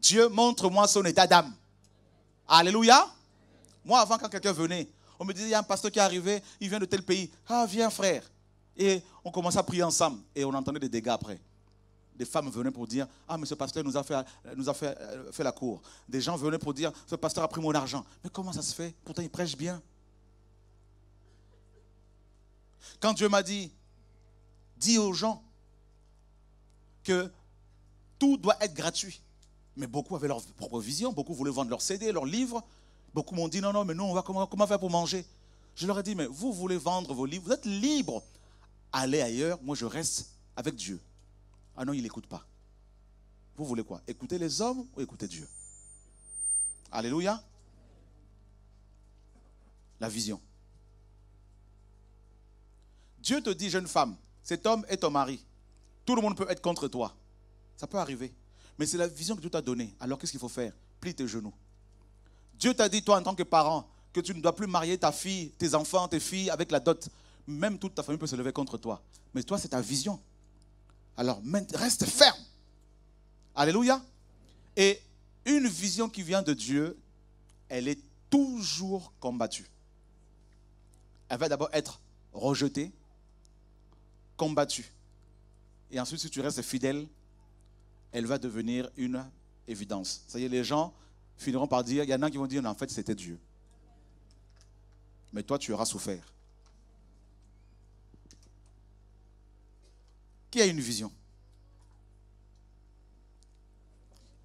Dieu, montre-moi son état d'âme. Alléluia. Moi, avant, quand quelqu'un venait, on me disait, il y a un pasteur qui est arrivé, il vient de tel pays. Ah, viens, frère. Et on commençait à prier ensemble. Et on entendait des dégâts après. Des femmes venaient pour dire Ah, mais ce pasteur nous a fait, nous a fait, euh, fait la cour. Des gens venaient pour dire Ce pasteur a pris mon argent. Mais comment ça se fait Pourtant, il prêche bien. Quand Dieu m'a dit, dis aux gens que tout doit être gratuit. Mais beaucoup avaient leur propre vision, beaucoup voulaient vendre leurs CD, leurs livres. Beaucoup m'ont dit, non, non, mais nous, on va comment, comment faire pour manger Je leur ai dit, mais vous voulez vendre vos livres, vous êtes libres. Allez ailleurs, moi je reste avec Dieu. Ah non, il n'écoute pas. Vous voulez quoi Écouter les hommes ou écouter Dieu Alléluia. La vision. Dieu te dit, jeune femme, cet homme est ton mari. Tout le monde peut être contre toi. Ça peut arriver. Mais c'est la vision que Dieu t'a donnée. Alors qu'est-ce qu'il faut faire Plie tes genoux. Dieu t'a dit, toi, en tant que parent, que tu ne dois plus marier ta fille, tes enfants, tes filles avec la dot. Même toute ta famille peut se lever contre toi. Mais toi, c'est ta vision. Alors, reste ferme. Alléluia. Et une vision qui vient de Dieu, elle est toujours combattue. Elle va d'abord être rejetée, combattu. Et ensuite, si tu restes fidèle, elle va devenir une évidence. Ça y est, les gens finiront par dire, il y en a qui vont dire, non, en fait, c'était Dieu. Mais toi, tu auras souffert. Qui a une vision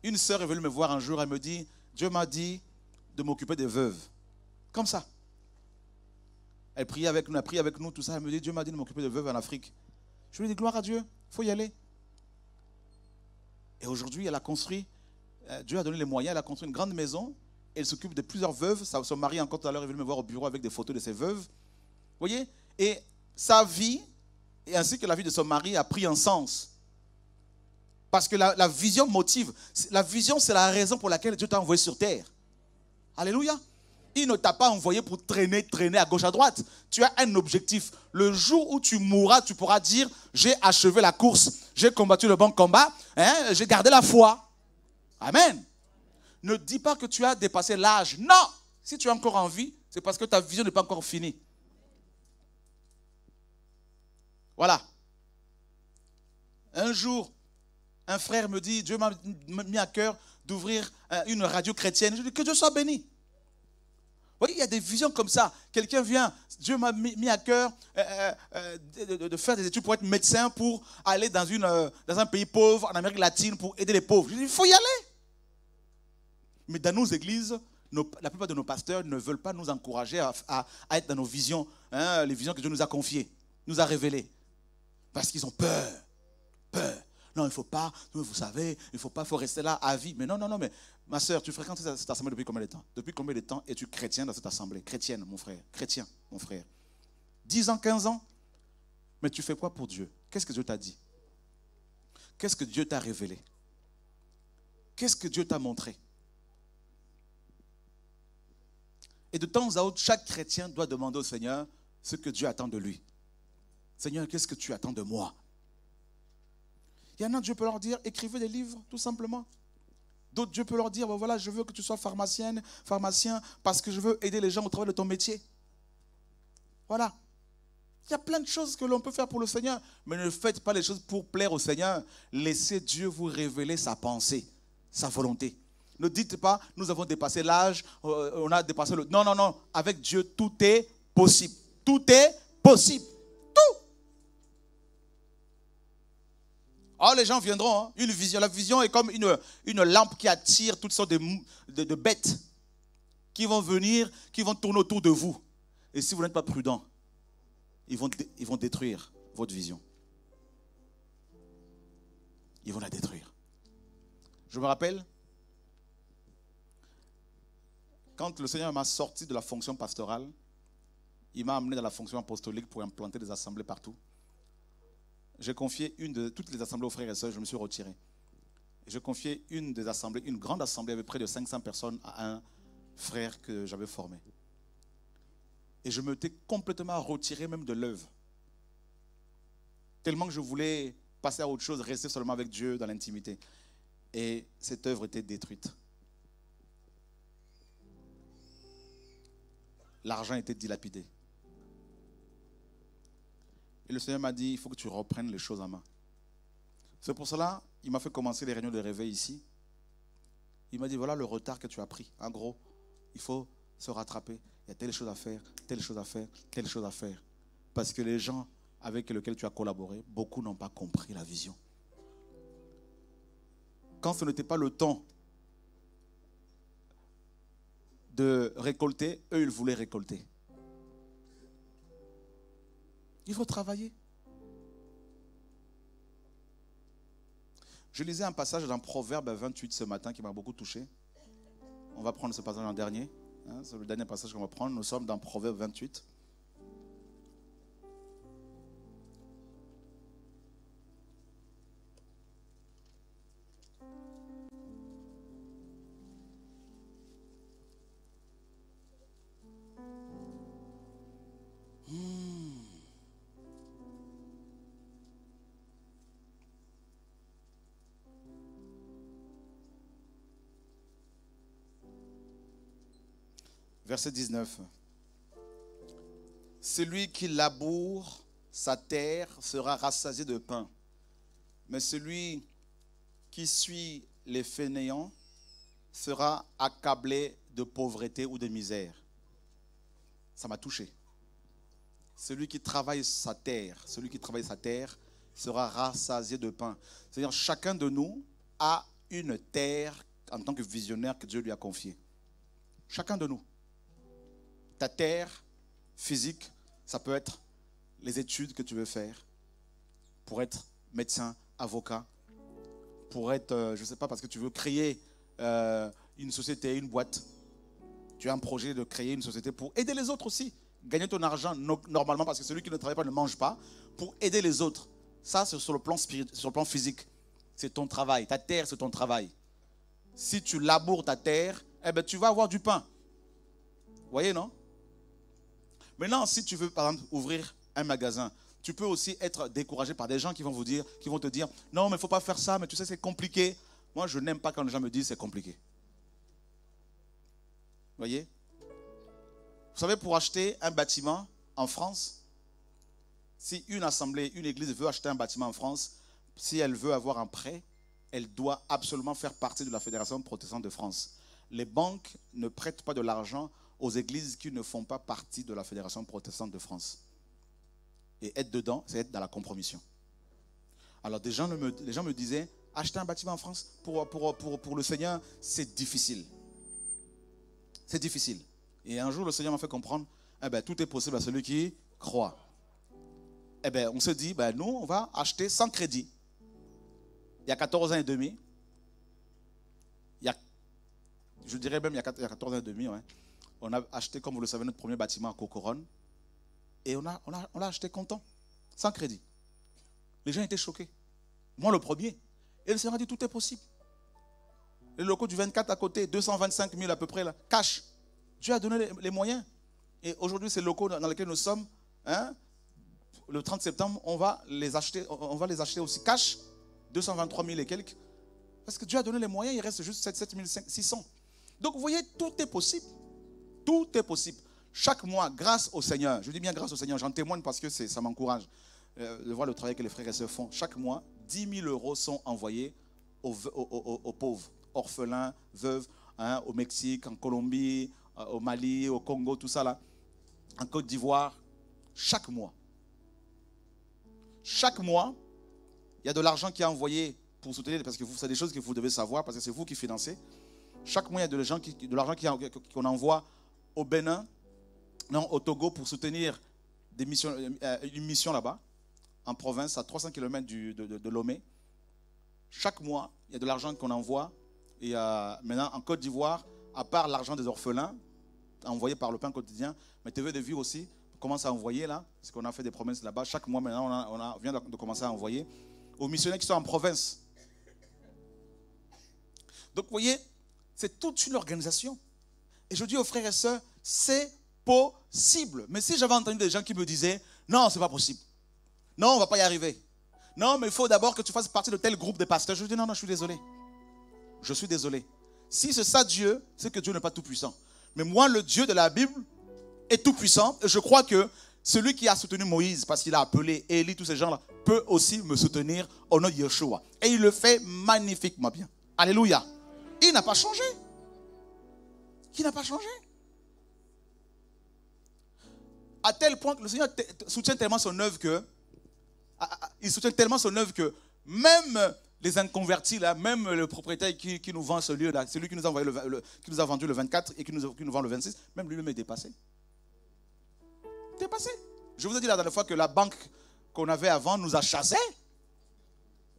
Une sœur est venue me voir un jour, elle me dit, Dieu m'a dit de m'occuper des veuves. Comme ça. Elle prie avec nous, elle prie avec nous, tout ça. Elle me dit, Dieu m'a dit de m'occuper des veuves en Afrique. Je lui ai dit, gloire à Dieu, il faut y aller. Et aujourd'hui, elle a construit, euh, Dieu a donné les moyens, elle a construit une grande maison. Elle s'occupe de plusieurs veuves. Son mari, encore tout à l'heure, est venu me voir au bureau avec des photos de ses veuves. Vous voyez Et sa vie, et ainsi que la vie de son mari, a pris un sens. Parce que la, la vision motive. La vision, c'est la raison pour laquelle Dieu t'a envoyé sur terre. Alléluia. Il ne t'a pas envoyé pour traîner, traîner à gauche, à droite. Tu as un objectif. Le jour où tu mourras, tu pourras dire, j'ai achevé la course, j'ai combattu le bon combat, hein, j'ai gardé la foi. Amen. Ne dis pas que tu as dépassé l'âge. Non. Si tu es encore en vie, c'est parce que ta vision n'est pas encore finie. Voilà. Un jour, un frère me dit, Dieu m'a mis à cœur d'ouvrir euh, une radio chrétienne. Je dis, que Dieu soit béni voyez, il y a des visions comme ça. Quelqu'un vient, Dieu m'a mis, à cœur euh, euh, euh, de, faire des études pour être médecin, pour aller dans, un pays pauvre, en Amérique latine, pour aider les pauvres. il faut y aller. Mais dans nos églises, la plupart de nos pasteurs ne veulent pas nous encourager à, être dans nos visions, hein, les visions que Dieu nous a confiées, nous a révélées. Parce qu'ils ont peur. Peur. Non, il ne faut pas, vous savez, il ne faut pas, faut rester là à vie. Mais non, non, non, mais Ma sœur, tu fréquentes cette assemblée depuis combien de temps Depuis combien de temps es-tu chrétien dans cette assemblée Chrétienne, mon frère. Chrétien, mon frère. 10 ans, 15 ans Mais tu fais quoi pour Dieu Qu'est-ce que Dieu t'a dit Qu'est-ce que Dieu t'a révélé Qu'est-ce que Dieu t'a montré Et de temps à autre, chaque chrétien doit demander au Seigneur ce que Dieu attend de lui. Seigneur, qu'est-ce que tu attends de moi Il y en a, Dieu peut leur dire, écrivez des livres, tout simplement. D'autres, Dieu peut leur dire, bah voilà, je veux que tu sois pharmacienne, pharmacien, parce que je veux aider les gens au travail de ton métier. Voilà. Il y a plein de choses que l'on peut faire pour le Seigneur, mais ne faites pas les choses pour plaire au Seigneur. Laissez Dieu vous révéler sa pensée, sa volonté. Ne dites pas, nous avons dépassé l'âge, euh, on a dépassé le... Non, non, non, avec Dieu, tout est possible. Tout est possible. Oh les gens viendront. Hein. Une vision, la vision est comme une, une lampe qui attire toutes sortes de, bêtes qui vont venir, qui vont tourner autour de vous. Et si vous n'êtes pas prudent, ils vont, ils vont détruire votre vision. Ils vont la détruire. Je me rappelle, quand le Seigneur m'a sorti de la fonction pastorale, il m'a amené dans la fonction apostolique pour implanter des assemblées partout j'ai confié une de toutes les assemblées aux frères et soeurs je me suis retiré. J'ai confié une des assemblées, une grande assemblée avec près de 500 personnes à un frère que j'avais formé. Et je m'étais complètement retiré même de l'œuvre. Tellement que je voulais passer à autre chose, rester seulement avec Dieu dans l'intimité. Et cette œuvre était détruite. L'argent était dilapidé. Et le Seigneur m'a dit, il faut que tu reprennes les choses en main. C'est pour cela, il m'a fait commencer les réunions de réveil ici. Il m'a dit, voilà le retard que tu as pris. En gros, il faut se rattraper. Il y a telle chose à faire, telle chose à faire, telle chose à faire. Parce que les gens avec lesquels tu as collaboré, beaucoup n'ont pas compris la vision. Quand ce n'était pas le temps de récolter, eux, ils voulaient récolter. Il faut travailler. Je lisais un passage dans Proverbe 28 ce matin qui m'a beaucoup touché. On va prendre ce passage en dernier. Hein, c'est le dernier passage qu'on va prendre. Nous sommes dans Proverbe 28. Verset 19. Celui qui laboure sa terre sera rassasié de pain, mais celui qui suit les fainéants sera accablé de pauvreté ou de misère. Ça m'a touché. Celui qui travaille sa terre, celui qui travaille sa terre sera rassasié de pain. C'est-à-dire chacun de nous a une terre en tant que visionnaire que Dieu lui a confiée. Chacun de nous ta terre physique, ça peut être les études que tu veux faire pour être médecin, avocat, pour être, euh, je ne sais pas, parce que tu veux créer euh, une société, une boîte. Tu as un projet de créer une société pour aider les autres aussi. Gagner ton argent normalement, parce que celui qui ne travaille pas ne mange pas, pour aider les autres. Ça, c'est sur le plan, sur le plan physique. C'est ton travail. Ta terre, c'est ton travail. Si tu laboures ta terre, eh ben, tu vas avoir du pain. Vous voyez, non Maintenant, si tu veux, par exemple, ouvrir un magasin, tu peux aussi être découragé par des gens qui vont vous dire, qui vont te dire, non, mais il ne faut pas faire ça, mais tu sais, c'est compliqué. Moi, je n'aime pas quand les gens me disent c'est compliqué. Vous Voyez Vous savez, pour acheter un bâtiment en France, si une assemblée, une église veut acheter un bâtiment en France, si elle veut avoir un prêt, elle doit absolument faire partie de la Fédération protestante de France. Les banques ne prêtent pas de l'argent aux églises qui ne font pas partie de la Fédération protestante de France. Et être dedans, c'est être dans la compromission. Alors des gens me, les gens me disaient, acheter un bâtiment en France pour, pour, le Seigneur, c'est difficile. C'est difficile. Et un jour, le Seigneur m'a fait comprendre, eh ben, tout est possible à celui qui croit. Eh ben, on se dit, ben, nous, on va acheter sans crédit. Il y a 14 ans et demi, il y a, je dirais même il y a 14 ans et demi, ouais, on a acheté, comme vous le savez, notre premier bâtiment à Cocorone. Et on l'a a, on acheté content, sans crédit. Les gens étaient choqués. Moi, le premier. Et le Seigneur a dit tout est possible. Les locaux du 24 à côté, 225 000 à peu près, cash. Dieu a donné les, moyens. Et aujourd'hui, ces locaux dans lesquels nous sommes, hein, le 30 septembre, on va les acheter, on va les acheter aussi cash, 223 000 et quelques. Parce que Dieu a donné les moyens, il reste juste 7 600. Donc vous voyez, tout est possible. Tout est possible. Chaque mois, grâce au Seigneur, je dis bien grâce au Seigneur, j'en témoigne parce que ça m'encourage euh, de voir le travail que les frères et sœurs font. Chaque mois, 10 000 euros sont envoyés aux, pauvres, orphelins, veuves, hein, au Mexique, en Colombie, euh, au Mali, au Congo, tout ça là, en Côte d'Ivoire, chaque mois. Chaque mois, il y a de l'argent qui est envoyé pour soutenir, parce que c'est des choses que vous devez savoir, parce que c'est vous qui financez. Chaque mois, il y a de l'argent qu'on envoie au Bénin, non, au Togo pour soutenir des missions, euh, une mission là-bas, en province, à 300 km de, Lomé. Chaque mois, il y a de l'argent qu'on envoie. Et euh, maintenant, en Côte d'Ivoire, à part l'argent des orphelins, envoyé par le pain quotidien, mais veux de vues aussi commence à envoyer là, parce qu'on a fait des promesses là-bas. Chaque mois maintenant, on, on vient de commencer à envoyer aux missionnaires qui sont en province. Donc, vous voyez, c'est toute une organisation. Et je dis aux frères et sœurs, c'est possible. Mais si j'avais entendu des gens qui me disaient, non, c'est pas possible. Non, on va pas y arriver. Non, mais il faut d'abord que tu fasses partie de tel groupe de pasteurs. Je dis, non, non, je suis désolé. Je suis désolé. Si c'est ça Dieu, c'est que Dieu n'est pas tout-puissant. Mais moi, le Dieu de la Bible est tout-puissant. Et je crois que celui qui a soutenu Moïse, parce qu'il a appelé Élie, tous ces gens-là, peut aussi me soutenir au nom de Yeshua. Et il le fait magnifiquement bien. Alléluia. Il n'a pas changé qui n'a pas changé. À tel point que le Seigneur soutient tellement son œuvre que ah, ah, ah, il soutient tellement son œuvre que même les inconvertis, là, même le propriétaire qui, nous vend ce lieu-là, celui qui nous, a envoyé le, qui nous a vendu le 24 et qui nous, vend le 26, même lui-même est dépassé. Dépassé. Je vous ai dit la dernière fois que la banque qu'on avait avant nous a chassés.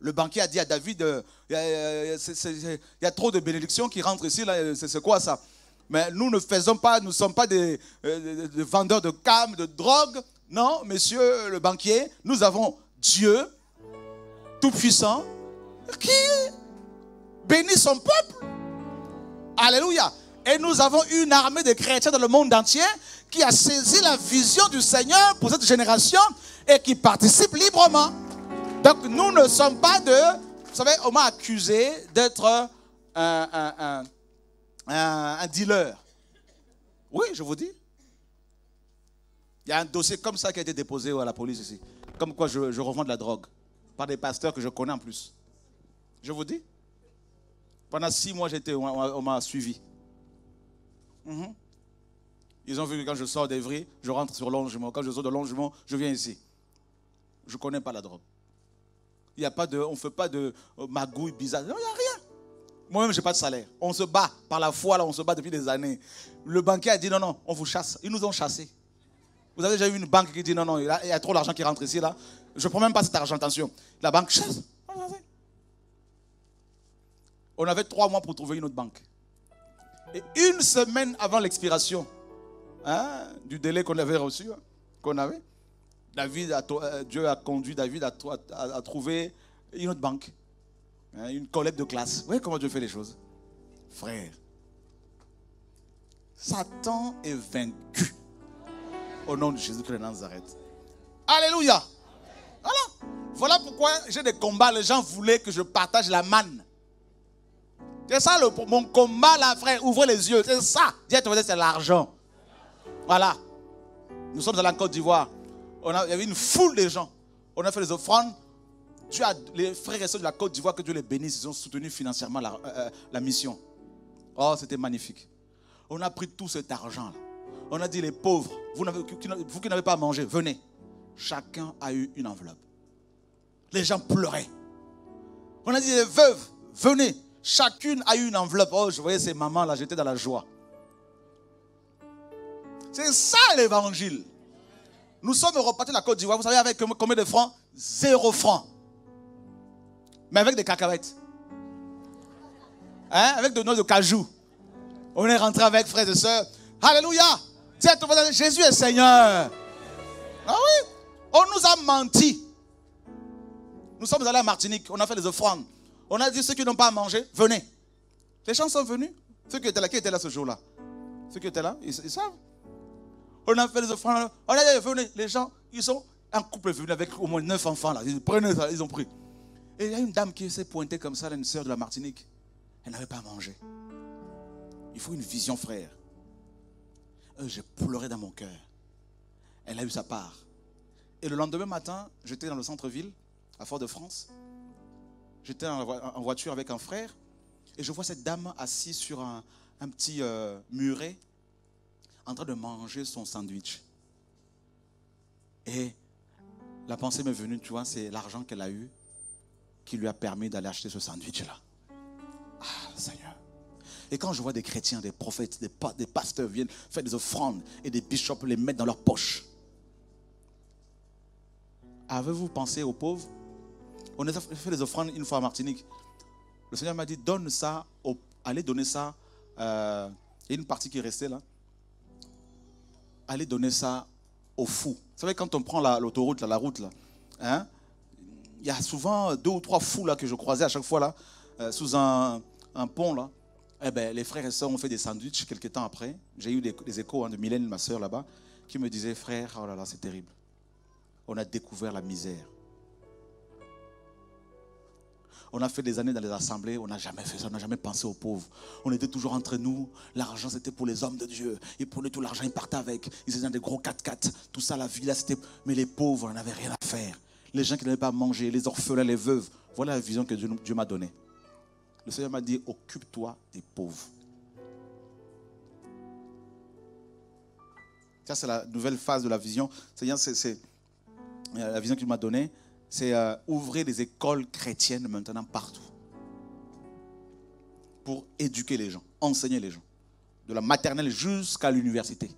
Le banquier a dit à David, euh, il y, euh, y, a trop de bénédictions qui rentrent ici, c'est quoi ça mais nous ne faisons pas, nous ne sommes pas des, euh, vendeurs de cam, de drogue. Non, monsieur le banquier, nous avons Dieu, tout-puissant, qui bénit son peuple. Alléluia. Et nous avons une armée de chrétiens dans le monde entier qui a saisi la vision du Seigneur pour cette génération et qui participe librement. Donc nous ne sommes pas de, vous savez, on m'a accusé d'être un un, dealer. Oui, je vous dis. Il y a un dossier comme ça qui a été déposé à la police ici. Comme quoi je, revends de la drogue. Par des pasteurs que je connais en plus. Je vous dis. Pendant six mois, j'étais, on, m'a suivi. Mhm. Ils ont vu que quand je sors d'Evry, je rentre sur Longement. Quand je sors de Longement, je viens ici. Je ne connais pas la drogue. Il y a pas de, on ne fait pas de euh, magouille bizarre. Non, il n'y a rien. Moi-même, je n'ai pas de salaire. On se bat par la foi, là, on se bat depuis des années. Le banquier a dit non, non, on vous chasse. Ils nous ont chassés. Vous avez déjà eu une banque qui dit non, non, il y a trop d'argent qui rentre ici, là. Je ne prends même pas cet argent, attention. La banque chasse. On avait trois mois pour trouver une autre banque. Et une semaine avant l'expiration hein, du délai qu'on avait reçu, hein, qu'on avait, David euh, Dieu a conduit David à trouver une autre banque. Hein, une collègue de classe. Vous voyez comment Dieu fait les choses Frère, Satan est vaincu. Au nom de Jésus-Christ de Nazareth. Alléluia. Voilà. Voilà pourquoi j'ai des combats. Les gens voulaient que je partage la manne. C'est ça mon combat là, frère. Ouvrez les yeux. C'est ça. c'est l'argent. Voilà. Nous sommes dans la Côte d'Ivoire. il y avait une foule de gens. On a fait les offrandes. Tu as les frères et sœurs de la Côte d'Ivoire, que Dieu les bénisse, ils ont soutenu financièrement la, euh, euh, mission. Oh, c'était magnifique. On a pris tout cet argent-là. On a dit, les pauvres, vous, qui n'avez pas à manger, venez. Chacun a eu une enveloppe. Les gens pleuraient. On a dit, les veuves, venez. Chacune a eu une enveloppe. Oh, je voyais ces mamans-là, j'étais dans la joie. C'est ça l'évangile. Nous sommes repartis de la Côte d'Ivoire. Vous savez avec combien de francs Zéro francs mais avec des cacahuètes. Hein? Avec des noix de cajou. On est rentré avec frères et sœurs. Alléluia! Jésus est Seigneur. Ah oui? On nous a menti. Nous sommes allés à Martinique, on a fait des offrandes. On a dit ceux qui n'ont pas à manger, venez. Les gens sont venus. Ceux qui étaient là, qui étaient là ce jour-là? Ceux qui étaient là, ils, savent. On a fait des offrandes. On a dit, venez. Les gens, ils sont un couple venu avec au moins neuf enfants là. Ils, prenez ils ont pris. Et il y a une dame qui s'est pointée comme ça, une sœur de la Martinique. Elle n'avait pas mangé. Il faut une vision, frère. Euh, j'ai pleuré dans mon cœur. Elle a eu sa part. Et le lendemain matin, j'étais dans le centre-ville, à Fort-de-France. J'étais en voiture avec un frère. Et je vois cette dame assise sur un, petit euh, muret, en train de manger son sandwich. Et la pensée m'est venue, tu vois, c'est l'argent qu'elle a eu qui lui a permis d'aller acheter ce sandwich-là. Ah, Seigneur. Et quand je vois des chrétiens, des prophètes, des, pasteurs viennent faire des offrandes et des bishops les mettent dans leur poche, avez-vous pensé aux pauvres On a fait des offrandes une fois à Martinique. Le Seigneur m'a dit donne ça, allez donner ça. il y a une partie qui est restée là. Allez donner ça aux fous. Vous savez, quand on prend l'autoroute, la, la, route, là, hein, il y a souvent deux ou trois fous là que je croisais à chaque fois là, euh, sous un, pont là. Eh ben, les frères et sœurs ont fait des sandwichs quelques temps après. J'ai eu des, échos hein, de Mylène, ma sœur là-bas, qui me disait frère, oh là là, c'est terrible. On a découvert la misère. On a fait des années dans les assemblées, on n'a jamais fait ça, on n'a jamais pensé aux pauvres. On était toujours entre nous. L'argent, c'était pour les hommes de Dieu. Ils prenaient tout l'argent, ils partaient avec. Ils étaient dans des gros 4x4. Tout ça, la vie, là, c'était. Mais les pauvres, on n'avait rien à faire les gens qui n'avaient pas mangé, les orphelins, les veuves. Voilà la vision que Dieu, m'a donnée. Le Seigneur m'a dit, occupe-toi des pauvres. Ça, c'est la nouvelle phase de la vision. Seigneur, c'est euh, la vision qu'il m'a donnée. C'est euh, ouvrir des écoles chrétiennes maintenant partout pour éduquer les gens, enseigner les gens, de la maternelle jusqu'à l'université.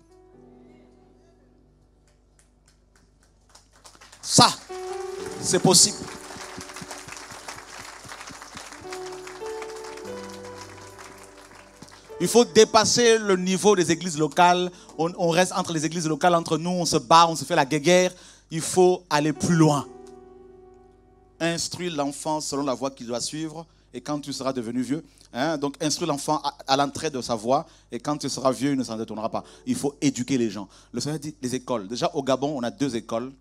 c'est possible. Il faut dépasser le niveau des églises locales. On, reste entre les églises locales, entre nous, on se bat, on se fait la guerre. Il faut aller plus loin. Instruis l'enfant selon la voie qu'il doit suivre. Et quand tu seras devenu vieux, hein, donc instruis l'enfant à, à l'entrée de sa voie. Et quand tu seras vieux, il ne s'en détournera pas. Il faut éduquer les gens. Le Seigneur dit les écoles. Déjà au Gabon, on a deux écoles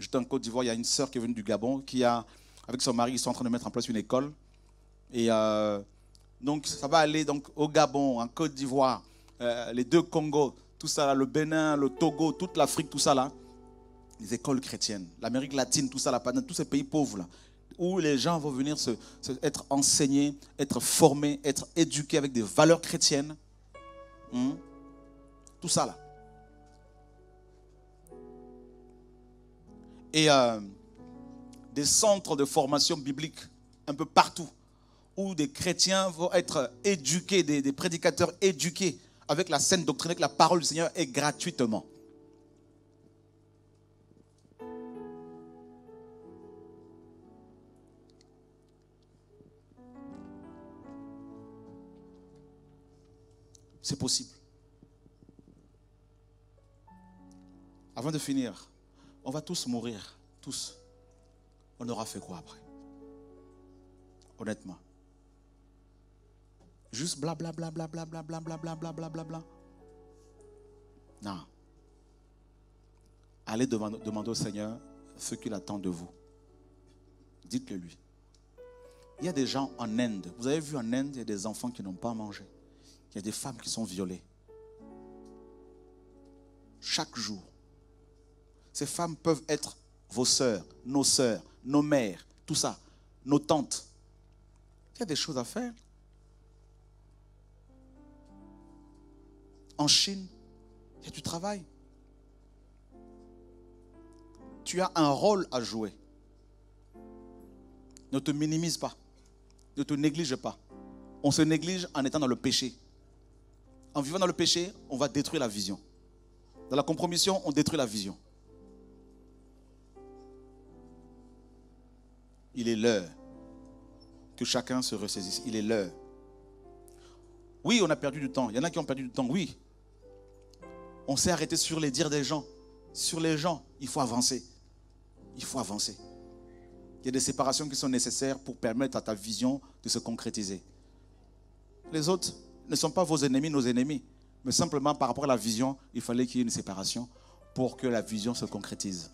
J'étais en Côte d'Ivoire, il y a une sœur qui est venue du Gabon, qui a, avec son mari, ils sont en train de mettre en place une école. Et euh, donc, ça va aller donc, au Gabon, en Côte d'Ivoire, euh, les deux Congos, tout ça, là, le Bénin, le Togo, toute l'Afrique, tout ça là. Les écoles chrétiennes, l'Amérique latine, tout ça là, tous ces pays pauvres là, où les gens vont venir se, être enseignés, être formés, être éduqués avec des valeurs chrétiennes. Hmm? Tout ça là. et euh, des centres de formation biblique un peu partout, où des chrétiens vont être éduqués, des, prédicateurs éduqués avec la saine doctrine, avec la parole du Seigneur et gratuitement. C'est possible. Avant de finir, on va tous mourir, tous. On aura fait quoi après Honnêtement. Juste blablabla, Non. Allez demander au Seigneur ce qu'il attend de vous. Dites-le lui. Il y a des gens en Inde. Vous avez vu en Inde, il y a des enfants qui n'ont pas mangé. Il y a des femmes qui sont violées. Chaque jour. Ces femmes peuvent être vos sœurs, nos sœurs, nos mères, tout ça, nos tantes. Il y a des choses à faire. En Chine, tu travailles. Tu as un rôle à jouer. Ne te minimise pas. Ne te néglige pas. On se néglige en étant dans le péché. En vivant dans le péché, on va détruire la vision. Dans la compromission, on détruit la vision. Il est l'heure que chacun se ressaisisse. Il est l'heure. Oui, on a perdu du temps. Il y en a qui ont perdu du temps, oui. On s'est arrêté sur les dires des gens. Sur les gens, il faut avancer. Il faut avancer. Il y a des séparations qui sont nécessaires pour permettre à ta vision de se concrétiser. Les autres ne sont pas vos ennemis, nos ennemis. Mais simplement par rapport à la vision, il fallait qu'il y ait une séparation pour que la vision se concrétise.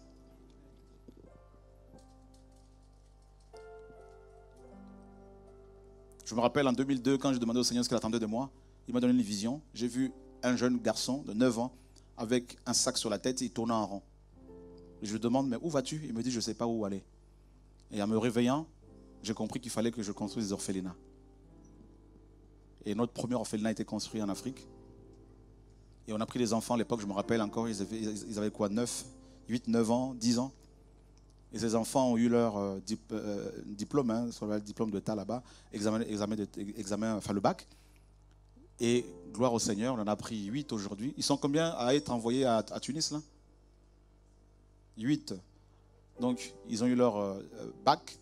Je me rappelle en 2002, quand je demandé au Seigneur ce qu'il attendait de moi, il m'a donné une vision. J'ai vu un jeune garçon de 9 ans avec un sac sur la tête et il tournait en rond. Je lui demande, mais où vas-tu Il me dit, je ne sais pas où aller. Et en me réveillant, j'ai compris qu'il fallait que je construise des orphelinats. Et notre premier orphelinat a été construit en Afrique. Et on a pris des enfants, à l'époque, je me rappelle encore, ils avaient, ils avaient quoi 9, 8, 9 ans, 10 ans. Et ces enfants ont eu leur euh, euh, diplôme, hein, le diplôme de là-bas, examen, examen, enfin le bac. Et gloire au Seigneur, on en a pris huit aujourd'hui. Ils sont combien à être envoyés à, Tunis là 8. Donc ils ont eu leur euh, bac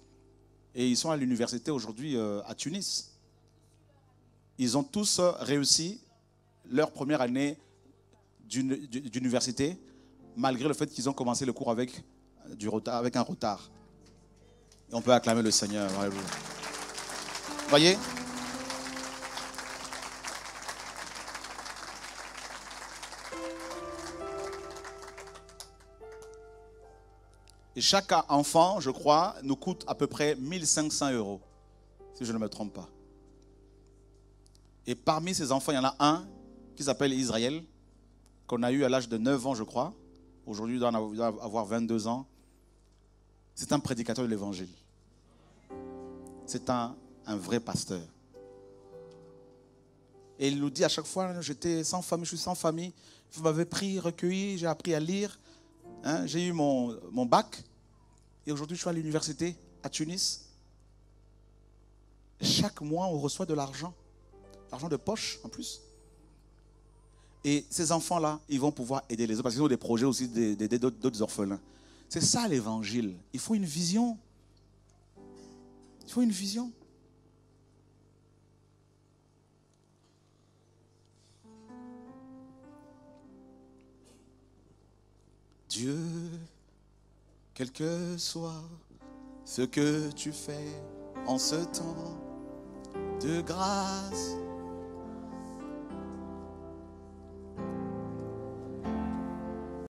et ils sont à l'université aujourd'hui à Tunis. Ils ont tous réussi leur première année d'université malgré le fait qu'ils ont commencé le cours avec retard, avec un retard. Et on peut acclamer le Seigneur. voyez Et chaque enfant, je crois, nous coûte à peu près 1500 euros, si je ne me trompe pas. Et parmi ces enfants, il y en a un qui s'appelle Israël, qu'on a eu à l'âge de 9 ans, je crois. Aujourd'hui, il doit avoir 22 ans. C'est un prédicateur de l'évangile. C'est un, vrai pasteur. Et il nous dit à chaque fois, hein, j'étais sans famille, je suis sans famille. Vous m'avez pris, recueilli, j'ai appris à lire. Hein, j'ai eu mon, mon bac. Et aujourd'hui, je suis à l'université à Tunis. Chaque mois, on reçoit de l'argent. L'argent de poche, en plus. Et ces enfants-là, ils vont pouvoir aider les autres parce qu'ils ont des projets aussi d'aider d'autres orphelins. C'est ça l'évangile. Il faut une vision. Il faut une vision. Dieu, quel que soit ce que tu fais en ce temps de grâce,